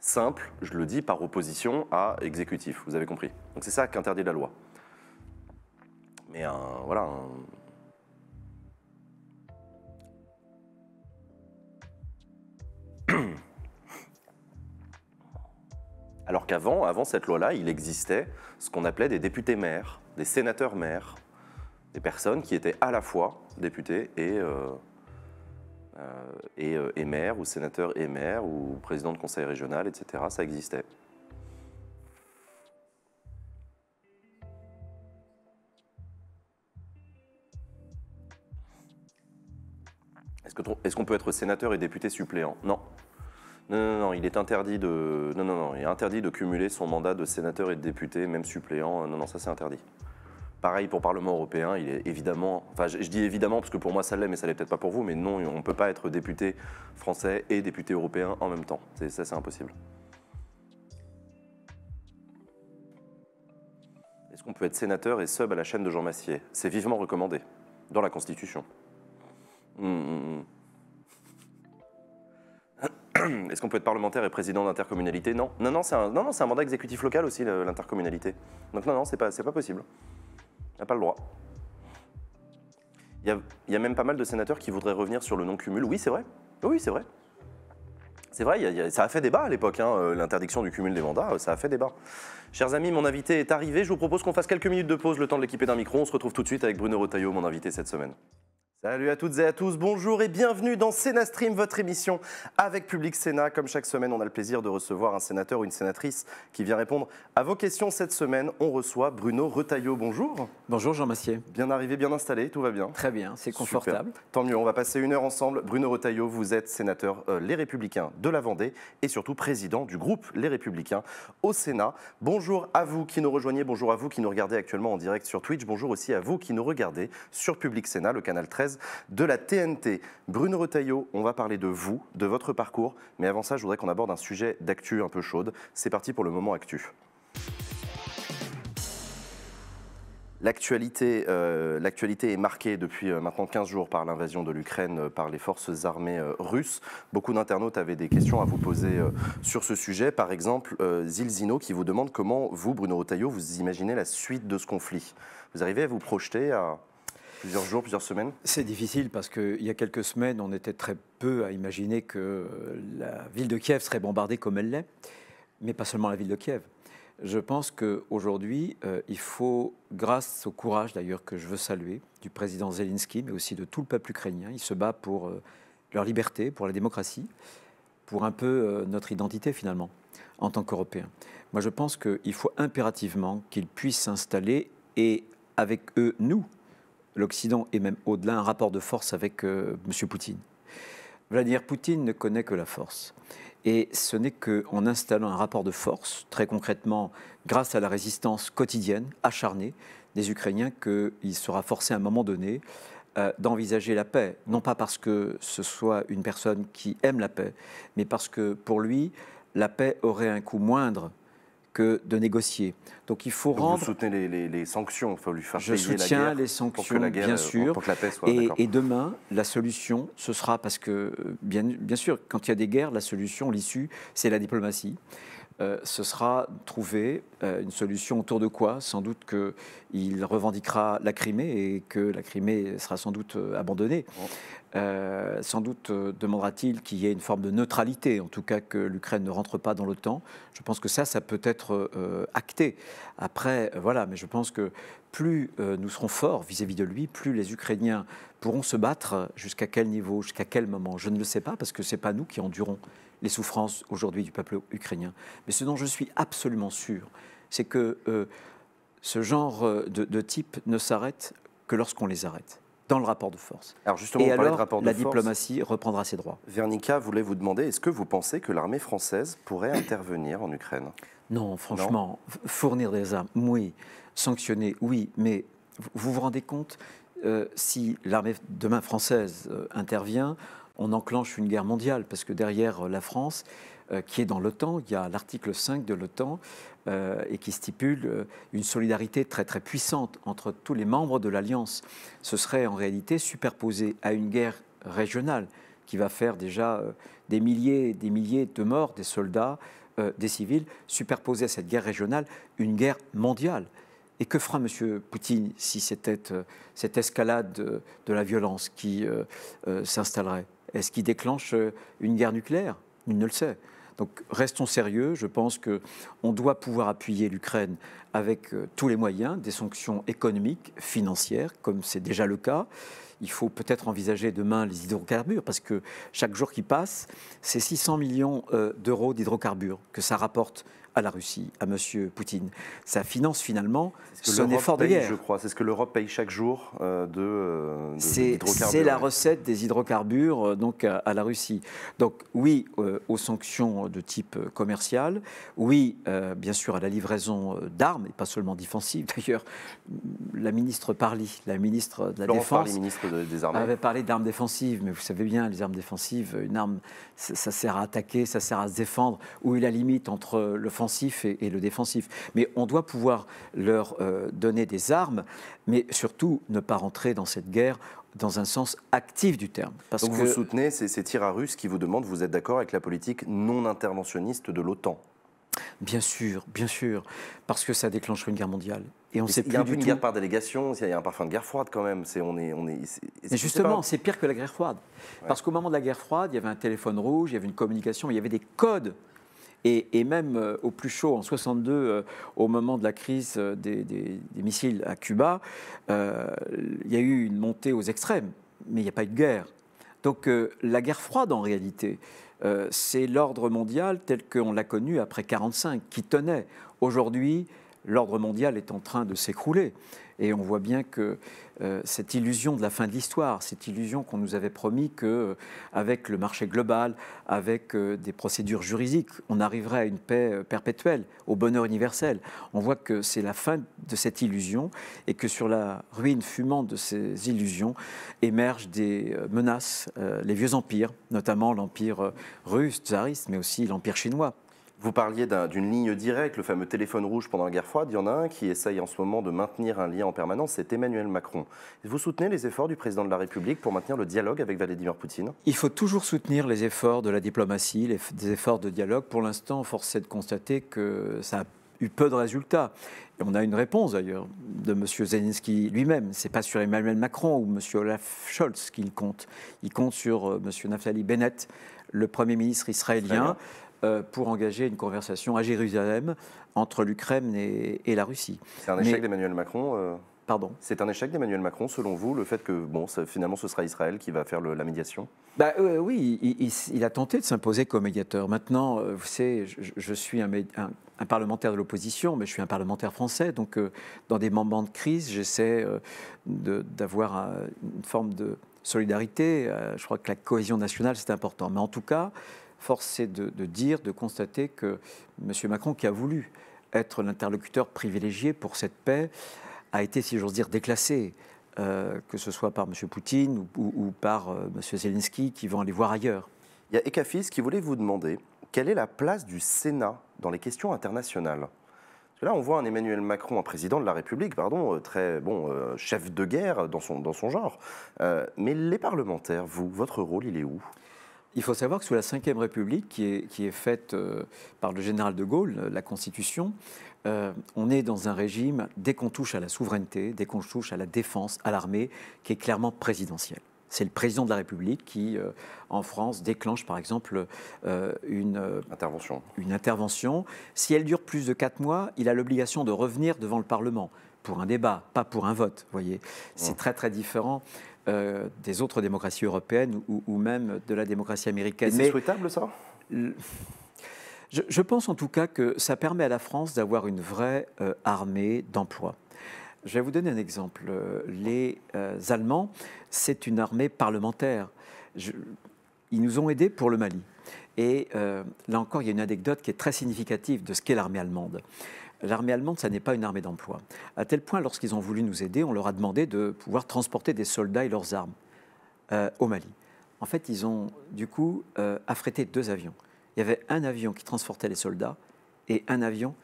Simple, je le dis, par opposition à exécutif, vous avez compris. Donc c'est ça qu'interdit la loi. Mais un, voilà. Alors qu'avant, avant cette loi-là, il existait ce qu'on appelait des députés-maires, des sénateurs-maires, des personnes qui étaient à la fois députés et euh, euh, euh, et, maire, ou sénateur et maire, ou président de conseil régional, etc. Ça existait. Est-ce qu'on peut être sénateur et député suppléant non. non. Non, non, il est interdit de, non, non, non, il est interdit de cumuler son mandat de sénateur et de député, même suppléant. Non, non, ça c'est interdit. Pareil pour Parlement européen, il est évidemment, enfin je, dis évidemment parce que pour moi ça l'est, mais ça l'est peut-être pas pour vous, mais non, on ne peut pas être député français et député européen en même temps. Ça c'est impossible. Est-ce qu'on peut être sénateur et sub à la chaîne de Jean Massier C'est vivement recommandé dans la Constitution. Hum, hum, hum. Est-ce qu'on peut être parlementaire et président d'intercommunalité Non, non, non, c'est un, non, non, un mandat exécutif local aussi, l'intercommunalité. Donc non, non, c'est pas, pas possible pas le droit. Il y, a, même pas mal de sénateurs qui voudraient revenir sur le non-cumul. Oui, c'est vrai. Oui, c'est vrai. C'est vrai, ça a fait débat à l'époque, hein, euh, l'interdiction du cumul des mandats, euh, ça a fait débat. Chers amis, mon invité est arrivé. Je vous propose qu'on fasse quelques minutes de pause, le temps de l'équiper d'un micro. On se retrouve tout de suite avec Bruno Rotaillot, mon invité cette semaine. Salut à toutes et à tous, bonjour et bienvenue dans Sénastream, votre émission avec Public Sénat. Comme chaque semaine, on a le plaisir de recevoir un sénateur ou une sénatrice qui vient répondre à vos questions. Cette semaine, on reçoit Bruno Retailleau. Bonjour. Bonjour Jean Massier. Bien arrivé, bien installé, tout va bien Très bien, c'est confortable. Tant mieux, on va passer une heure ensemble. Bruno Retailleau, vous êtes sénateur euh, Les Républicains de la Vendée et surtout président du groupe Les Républicains au Sénat. Bonjour à vous qui nous rejoignez, bonjour à vous qui nous regardez actuellement en direct sur Twitch, bonjour aussi à vous qui nous regardez sur Public Sénat, le canal 13 de la TNT. Bruno Retailleau, on va parler de vous, de votre parcours, mais avant ça, je voudrais qu'on aborde un sujet d'actu un peu chaude. C'est parti pour le moment actu. L'actualité, euh, est marquée depuis euh, maintenant 15 jours par l'invasion de l'Ukraine euh, par les forces armées russes. Beaucoup d'internautes avaient des questions à vous poser sur ce sujet. Par exemple, Zilzino qui vous demande comment vous, Bruno Retailleau, vous imaginez la suite de ce conflit. Vous arrivez à vous projeter à Plusieurs jours, plusieurs semaines C'est difficile parce qu'il y a quelques semaines, on était très peu à imaginer que la ville de Kiev serait bombardée comme elle l'est, mais pas seulement la ville de Kiev. Je pense qu'aujourd'hui, euh, il faut, grâce au courage d'ailleurs que je veux saluer du président Zelensky, mais aussi de tout le peuple ukrainien, il se bat pour euh, leur liberté, pour la démocratie, pour un peu euh, notre identité finalement en tant qu'Européens. Moi, je pense qu'il faut impérativement qu'ils puissent s'installer et avec eux, nous, l'Occident est même au-delà un rapport de force avec euh, M. Poutine. Vladimir Poutine ne connaît que la force. Et ce n'est qu'en installant un rapport de force, très concrètement, grâce à la résistance quotidienne, acharnée, des Ukrainiens, qu'il sera forcé à un moment donné euh, d'envisager la paix. Non pas parce que ce soit une personne qui aime la paix, mais parce que pour lui, la paix aurait un coût moindre que de négocier. Donc il faut rendre. Vous soutenez les, sanctions, il faut lui faire payer la guerre les sanctions, bien sûr. et, demain, la solution, ce sera parce que, euh, bien sûr, quand il y a des guerres, la solution, l'issue, c'est la diplomatie. Euh, ce sera trouver euh, une solution autour de quoi Sans doute qu'il revendiquera la Crimée et que la Crimée sera sans doute euh, abandonnée. Oh. sans doute demandera-t-il qu'il y ait une forme de neutralité, en tout cas que l'Ukraine ne rentre pas dans l'OTAN. Je pense que ça, ça peut être acté. Après, voilà, mais je pense que plus nous serons forts vis-à-vis -vis de lui, plus les Ukrainiens pourront se battre. Jusqu'à quel niveau, jusqu'à quel moment Je ne le sais pas parce que ce n'est pas nous qui endurons les souffrances aujourd'hui du peuple ukrainien. Mais ce dont je suis absolument sûr, c'est que euh, ce genre euh, de, type ne s'arrête que lorsqu'on les arrête dans le rapport de force. Alors justement, alors, la diplomatie reprendra ses droits. Vernica voulait vous demander, est-ce que vous pensez que l'armée française pourrait intervenir en Ukraine Non, franchement, fournir des armes, oui. Sanctionner, oui. Mais vous vous rendez compte, euh, si l'armée demain française intervient, on enclenche une guerre mondiale, parce que derrière euh, la France, euh, qui est dans l'OTAN, il y a l'article 5 de l'OTAN, euh, et qui stipule une solidarité très très puissante entre tous les membres de l'Alliance. Ce serait en réalité superposé à une guerre régionale qui va faire déjà des milliers des milliers de morts, des soldats, des civils, superposé à cette guerre régionale, une guerre mondiale. Et que fera M. Poutine si c'était cette escalade de la violence qui s'installerait est-ce qu'il déclenche euh, une guerre nucléaire Il ne le sait. Donc restons sérieux, je pense qu'on doit pouvoir appuyer l'Ukraine avec euh, tous les moyens, des sanctions économiques, financières, comme c'est déjà le cas. Il faut peut-être envisager demain les hydrocarbures, parce que chaque jour qui passe, c'est 600 millions euh, d'euros d'hydrocarbures que ça rapporte à la Russie, à M. Poutine. Ça finance finalement son effort de guerre. Je crois, c'est ce que l'Europe paye chaque jour euh, de, euh, de C'est la recette des hydrocarbures euh, donc à, la Russie. Donc oui aux sanctions de type commercial, oui bien sûr à la livraison d'armes et pas seulement défensives. D'ailleurs, la ministre Parly, la ministre de la Défense, des armées. avait parlé d'armes défensives, mais vous savez bien les armes défensives, une arme ça, ça sert à attaquer, ça sert à se défendre. Où est la limite entre le l'offensif et, le défensif. Mais on doit pouvoir leur euh, donner des armes, mais surtout ne pas rentrer dans cette guerre dans un sens actif du terme. Parce Donc que... vous soutenez ces, ces tirs à russes qui vous demandent, vous êtes d'accord avec la politique non interventionniste de l'OTAN Bien sûr, bien sûr, parce que ça déclencherait une guerre mondiale. Et on sait plus Il y a un une guerre par délégation, il y a un parfum de guerre froide quand même. C'est on est, on est, justement, c'est pire que la guerre froide, parce qu'au moment de la guerre froide, il y avait un téléphone rouge, il y avait une communication, il y avait des codes et, même euh, au plus chaud, en 62, euh, au moment de la crise euh, des, des missiles à Cuba, il y a eu une montée aux extrêmes, mais il n'y a pas eu de guerre. Donc la guerre froide, en réalité, c'est l'ordre mondial tel qu'on l'a connu après 1945, qui tenait. Aujourd'hui, l'ordre mondial est en train de s'écrouler. Et on voit bien que euh, cette illusion de la fin de l'histoire, cette illusion qu'on nous avait promis que, euh, avec le marché global, avec euh, des procédures juridiques, on arriverait à une paix perpétuelle, au bonheur universel. On voit que c'est la fin de cette illusion et que sur la ruine fumante de ces illusions émergent des menaces, les vieux empires, notamment l'empire russe, tsariste, mais aussi l'empire chinois vous parliez d'une ligne directe, le fameux téléphone rouge pendant la guerre froide. Il y en a un qui essaye en ce moment de maintenir un lien en permanence, c'est Emmanuel Macron. Vous soutenez les efforts du président de la République pour maintenir le dialogue avec Vladimir Poutine Il faut toujours soutenir les efforts de la diplomatie, les, efforts de dialogue. Pour l'instant, force est de constater que ça a eu peu de résultats. on a une réponse d'ailleurs de M. Zelensky lui-même. Ce n'est pas sur Emmanuel Macron ou M. Olaf Scholz qu'il compte. Il compte sur euh, M. Naftali Bennett, le Premier ministre israélien, euh, pour engager une conversation à Jérusalem entre l'Ukraine et, la Russie. C'est un échec d'Emmanuel Macron euh, Pardon C'est un échec d'Emmanuel Macron, selon vous, le fait que bon, finalement ce sera Israël qui va faire la médiation bah, euh, Oui, il, a tenté de s'imposer comme médiateur. Maintenant, vous savez, je, suis un, parlementaire de l'opposition, mais je suis un parlementaire français, donc dans des moments de crise, j'essaie d'avoir une forme de solidarité. je crois que la cohésion nationale, c'est important. Mais en tout cas, force est de, dire, de constater que M. Macron, qui a voulu être l'interlocuteur privilégié pour cette paix, a été, si j'ose dire, déclassé. Euh, que ce soit par M. Poutine ou, par euh, M. Zelensky, qui vont aller voir ailleurs. Il y a Ekafis qui voulait vous demander quelle est la place du Sénat dans les questions internationales. là, on voit un Emmanuel Macron, un président de la République, pardon, euh, très bon chef de guerre dans son, dans son genre. mais les parlementaires, vous, votre rôle, il est où il faut savoir que sous la Ve République, qui est, faite euh, par le général de Gaulle, la Constitution, euh, on est dans un régime, dès qu'on touche à la souveraineté, dès qu'on touche à la défense, à l'armée, qui est clairement présidentiel. C'est le président de la République qui, euh, en France, déclenche par exemple une, intervention. une intervention. Si elle dure plus de 4 mois, il a l'obligation de revenir devant le Parlement pour un débat, pas pour un vote. voyez, c'est mmh. très très différent. Euh, des autres démocraties européennes ou, même de la démocratie américaine. C'est souhaitable ça je, pense en tout cas que ça permet à la France d'avoir une vraie euh, armée d'emploi. Je vais vous donner un exemple. Les euh, Allemands, c'est une armée parlementaire. ils nous ont aidés pour le Mali. Et là encore, il y a une anecdote qui est très significative de ce qu'est l'armée allemande l'armée allemande, ça n'est pas une armée d'emploi. À tel point, lorsqu'ils ont voulu nous aider, on leur a demandé de pouvoir transporter des soldats et leurs armes euh, au Mali. En fait, ils ont du coup euh, affrété deux avions. Il y avait un avion qui transportait les soldats et un avion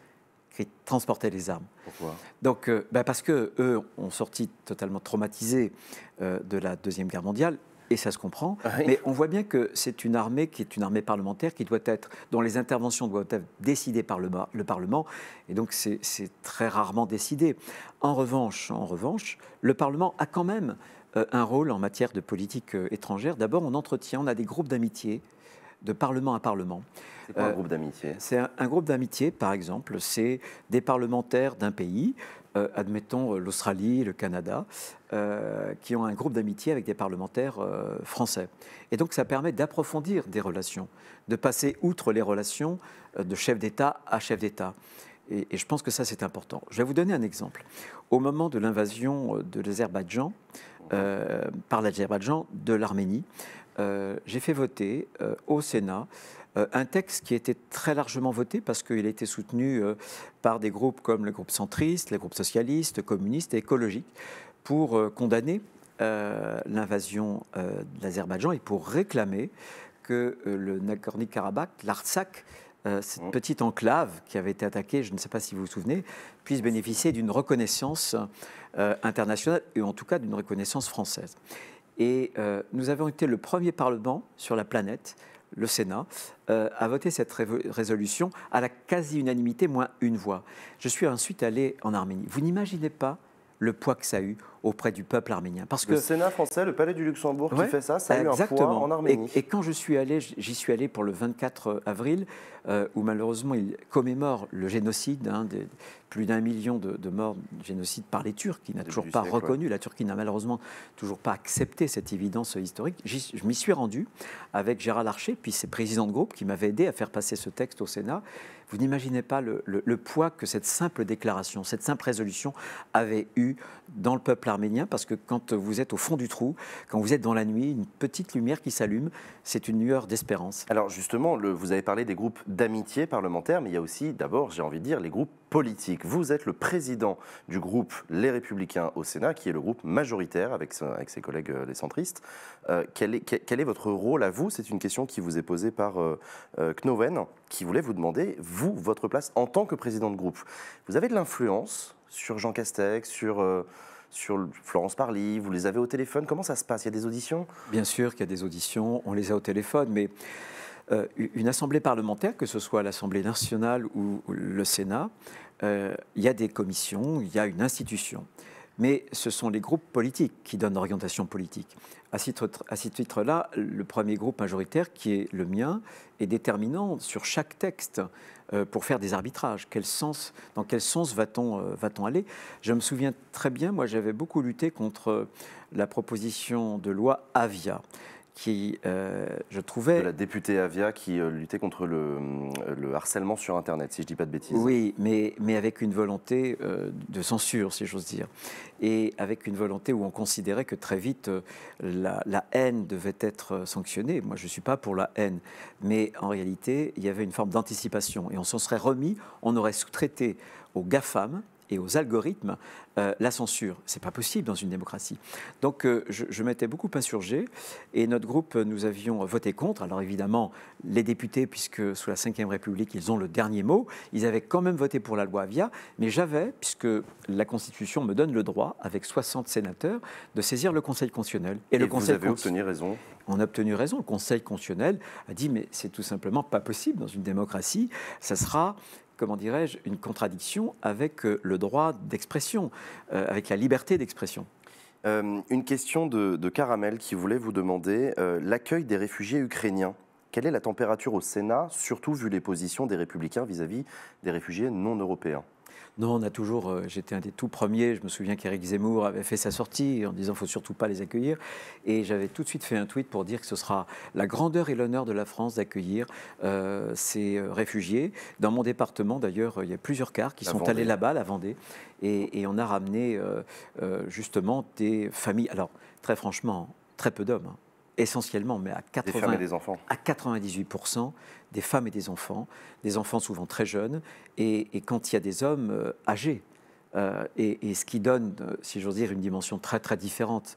qui transportait les armes. Pourquoi Donc, euh, bah, parce que eux ont sorti totalement traumatisés de la deuxième guerre mondiale et ça se comprend. Ah Mais on voit bien que c'est une armée qui est une armée parlementaire qui doit être, dont les interventions doivent être décidées par le, Parlement, et donc c'est très rarement décidé. En revanche, en revanche, le Parlement a quand même euh, un rôle en matière de politique euh, étrangère. D'abord, on entretient, on a des groupes d'amitié de parlement à parlement. C'est un euh, groupe d'amitié C'est un, groupe d'amitié, par exemple, c'est des parlementaires d'un pays euh, admettons euh, l'Australie, le Canada, euh, qui ont un groupe d'amitié avec des parlementaires français. Et donc ça permet d'approfondir des relations, de passer outre les relations de chef d'État à chef d'État. Et, et, je pense que ça c'est important. Je vais vous donner un exemple. Au moment de l'invasion de l'Azerbaïdjan, par l'Azerbaïdjan de l'Arménie, j'ai fait voter au Sénat euh, un texte qui était très largement voté parce qu'il a été soutenu euh, par des groupes comme le groupe centriste, les groupes socialistes, communistes et écologiques pour euh, condamner l'invasion de l'Azerbaïdjan et pour réclamer que le Nagorno-Karabakh, l'Artsakh, cette mm. petite enclave qui avait été attaquée, je ne sais pas si vous vous souvenez, puisse bénéficier d'une reconnaissance internationale et en tout cas d'une reconnaissance française. Et nous avons été le premier parlement sur la planète le Sénat euh, a voté cette résolution à la quasi-unanimité, moins une voix. Je suis ensuite allé en Arménie. Vous n'imaginez pas le poids que ça a eu auprès du peuple arménien. Parce que le Sénat français, le Palais du Luxembourg qui fait ça, ça a eu un poids en Arménie. Et, quand je suis allé, j'y suis allé pour le 24 avril, euh, où malheureusement il commémore le génocide, hein, plus d'un million de, morts, génocide par les Turcs, qui n'a toujours pas reconnu, la Turquie n'a malheureusement toujours pas accepté cette évidence historique. Je m'y suis rendu avec Gérard Archer, puis ses présidents de groupe qui m'avaient aidé à faire passer ce texte au Sénat. Vous n'imaginez pas le, poids que cette simple déclaration, cette simple résolution avait eu dans le peuple arménien, parce que quand vous êtes au fond du trou, quand vous êtes dans la nuit, une petite lumière qui s'allume, c'est une lueur d'espérance. Alors justement, vous avez parlé des groupes d'amitié parlementaire, mais il y a aussi d'abord, j'ai envie de dire, les groupes politique. Vous êtes le président du groupe Les Républicains au Sénat, qui est le groupe majoritaire avec, avec ses collègues euh, les centristes. Euh, quel, est, quel, est, votre rôle à vous C'est une question qui vous est posée par euh, Knoven, qui voulait vous demander, vous, votre place en tant que président de groupe. Vous avez de l'influence sur Jean Castex, sur... sur Florence Parly, vous les avez au téléphone, comment ça se passe Il y a des auditions Bien sûr qu'il y a des auditions, on les a au téléphone, mais euh, une assemblée parlementaire, que ce soit l'Assemblée nationale ou le Sénat, euh, il y a des commissions, il y a une institution. Mais ce sont les groupes politiques qui donnent l'orientation politique. À ce titre-là, le premier groupe majoritaire, qui est le mien, est déterminant sur chaque texte euh, pour faire des arbitrages. Quel sens, dans quel sens va-t-on aller Je me souviens très bien, moi j'avais beaucoup lutté contre la proposition de loi Avia qui, euh, je trouvais... la députée Avia qui euh, luttait contre euh, le, harcèlement sur Internet, si je ne dis pas de bêtises. Oui, mais, mais avec une volonté de censure, si j'ose dire. Et avec une volonté où on considérait que très vite, la, la, haine devait être sanctionnée. Moi, je ne suis pas pour la haine. Mais en réalité, il y avait une forme d'anticipation. Et on s'en serait remis, on aurait sous-traité aux GAFAM, et aux algorithmes euh, la censure. C'est pas possible dans une démocratie. Donc euh, je, m'étais beaucoup insurgé et notre groupe, euh, nous avions voté contre. Alors évidemment, les députés, puisque sous la Ve République, ils ont le dernier mot, ils avaient quand même voté pour la loi Avia, mais j'avais, puisque la Constitution me donne le droit, avec 60 sénateurs, de saisir le Conseil constitutionnel. Et, le vous avez obtenu raison on a obtenu raison. Le Conseil constitutionnel a dit mais c'est tout simplement pas possible dans une démocratie. Ça sera comment dirais-je, une contradiction avec euh, le droit d'expression, euh, avec la liberté d'expression. Euh, une question de, Caramel qui voulait vous demander l'accueil des réfugiés ukrainiens. Quelle est la température au Sénat, surtout vu les positions des républicains vis à -vis des réfugiés non européens non, on a toujours. Euh, j'étais un des tout premiers. Je me souviens qu'Éric Zemmour avait fait sa sortie en disant faut surtout pas les accueillir. Et j'avais tout de suite fait un tweet pour dire que ce sera la grandeur et l'honneur de la France d'accueillir euh, ces euh, réfugiés. Dans mon département, d'ailleurs, il y a plusieurs cars qui sont allés là-bas, la Vendée, et, on a ramené justement des familles. Alors très franchement, très peu d'hommes. Hein, essentiellement, mais à 80, des enfants. à 98%, des femmes et des enfants, des enfants souvent très jeunes, et, quand il y a des hommes euh, âgés. Euh, et, ce qui donne, euh, si j'ose dire, une dimension très très différente,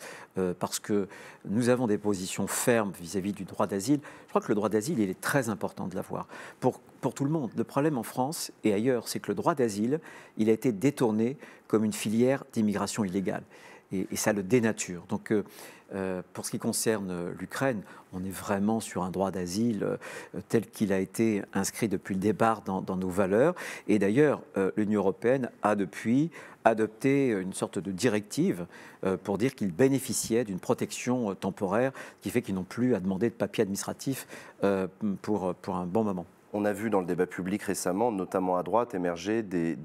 parce que nous avons des positions fermes vis-à-vis du droit d'asile. Je crois que le droit d'asile, il est très important de l'avoir pour, pour tout le monde. Le problème en France et ailleurs, c'est que le droit d'asile, il a été détourné comme une filière d'immigration illégale. Et, ça le dénature. Donc euh, pour ce qui concerne l'Ukraine, on est vraiment sur un droit d'asile euh, tel qu'il a été inscrit depuis le départ dans, nos valeurs. Et d'ailleurs, euh, l'Union européenne a depuis adopté une sorte de directive pour dire qu'ils bénéficiaient d'une protection temporaire qui fait qu'ils n'ont plus à demander de papier administratif pour, un bon moment. On a vu dans le débat public récemment, notamment à droite, émerger des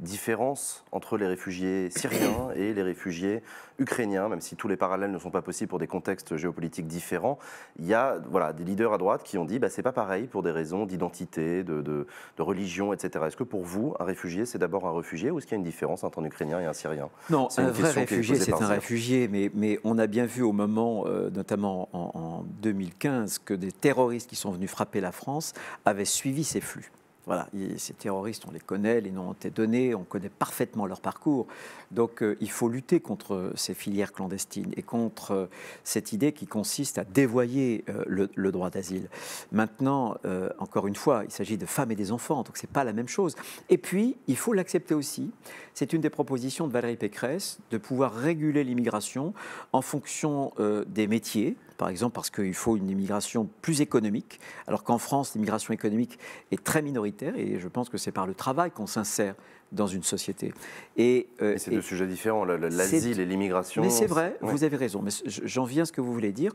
différences entre les réfugiés syriens et les réfugiés ukrainien, même si tous les parallèles ne sont pas possibles pour des contextes géopolitiques différents, il y a voilà, des leaders à droite qui ont dit bah, c'est pas pareil pour des raisons d'identité, de, religion, etc. Est-ce que pour vous, un réfugié, c'est d'abord un réfugié ou est-ce qu'il y a une différence entre un Ukrainien et un Syrien Non, c'est un vrai réfugié, c'est un réfugié, mais, mais on a bien vu au moment, euh, notamment en, en 2015, que des terroristes qui sont venus frapper la France avaient suivi ces flux. Voilà, ces terroristes, on les connaît, les noms ont été donnés, on connaît parfaitement leur parcours. Donc euh, il faut lutter contre ces filières clandestines et contre euh, cette idée qui consiste à dévoyer euh, le, le, droit d'asile. Maintenant, encore une fois, il s'agit de femmes et des enfants, donc c'est pas la même chose. Et puis, il faut l'accepter aussi, c'est une des propositions de Valérie Pécresse de pouvoir réguler l'immigration en fonction euh, des métiers, par exemple parce qu'il faut une immigration plus économique, alors qu'en France, l'immigration économique est très minoritaire et je pense que c'est par le travail qu'on s'insère dans une société. Et, euh, c'est deux sujets différents, l'asile et l'immigration. Mais c'est vrai, vous avez raison, mais j'en viens à ce que vous voulez dire.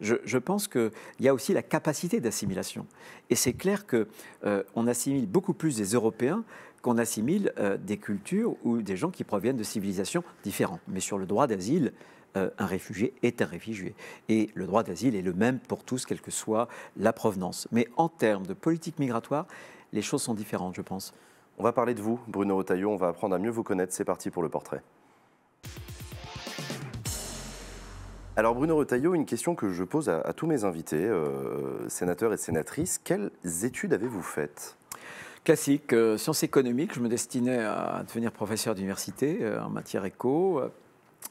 Je, pense qu'il y a aussi la capacité d'assimilation. Et c'est clair qu'on euh, assimile beaucoup plus des Européens qu'on assimile euh, des cultures ou des gens qui proviennent de civilisations différentes. Mais sur le droit d'asile, un réfugié est un réfugié. Et le droit d'asile est le même pour tous, quelle que soit la provenance. Mais en termes de politique migratoire, les choses sont différentes, je pense. On va parler de vous, Bruno Rotaillot, on va apprendre à mieux vous connaître. C'est parti pour le portrait. Alors Bruno Retailleau, une question que je pose à, tous mes invités, euh, sénateurs et sénatrices, quelles études avez-vous faites Classique, euh, sciences économiques, je me destinais à devenir professeur d'université euh, en matière éco.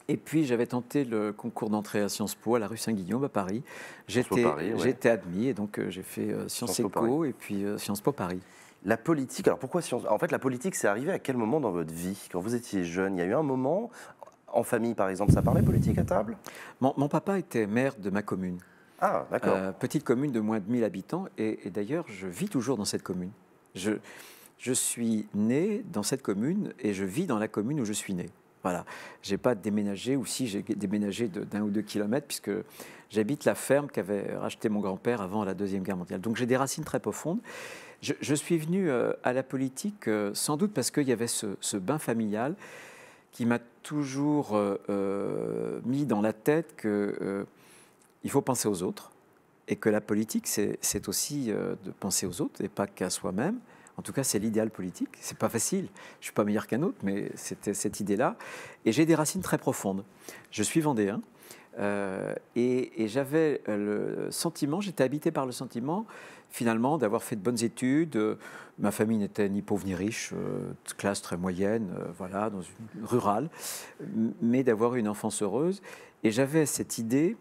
Et puis j'avais tenté le concours d'entrée à Sciences Po à la rue Saint-Guillaume à Paris. J'étais été admis et donc j'ai fait Sciences Éco et puis Sciences Po Paris. La politique, alors pourquoi science En fait, la politique, c'est arrivé à quel moment dans votre vie Quand vous étiez jeune, il y a eu un moment, en famille par exemple, ça parlait politique à table mon, papa était maire de ma commune. Ah, d'accord. Euh, petite commune de moins de 1000 habitants, et, d'ailleurs, je vis toujours dans cette commune. Je, suis né dans cette commune et je vis dans la commune où je suis né. Voilà. n'ai pas déménagé, ou si j'ai déménagé d'un ou deux kilomètres, puisque j'habite la ferme qu'avait rachetée mon grand-père avant la Deuxième Guerre mondiale. Donc j'ai des racines très profondes. Je, suis venu euh, à la politique euh, sans doute parce qu'il y avait ce, bain familial qui m'a toujours euh, mis dans la tête qu'il faut penser aux autres et que la politique, c'est aussi de penser aux autres et pas qu'à soi-même. En tout cas, c'est l'idéal politique. C'est pas facile. Je suis pas meilleur qu'un autre, mais c'était cette idée-là. Et j'ai des racines très profondes. Je suis vendéen. et, et j'avais le sentiment, j'étais habité par le sentiment finalement, d'avoir fait de bonnes études. Euh, ma famille n'était ni pauvre ni riche, euh, classe très moyenne, euh, voilà, dans une rurale, mais d'avoir une enfance heureuse. Et j'avais cette idée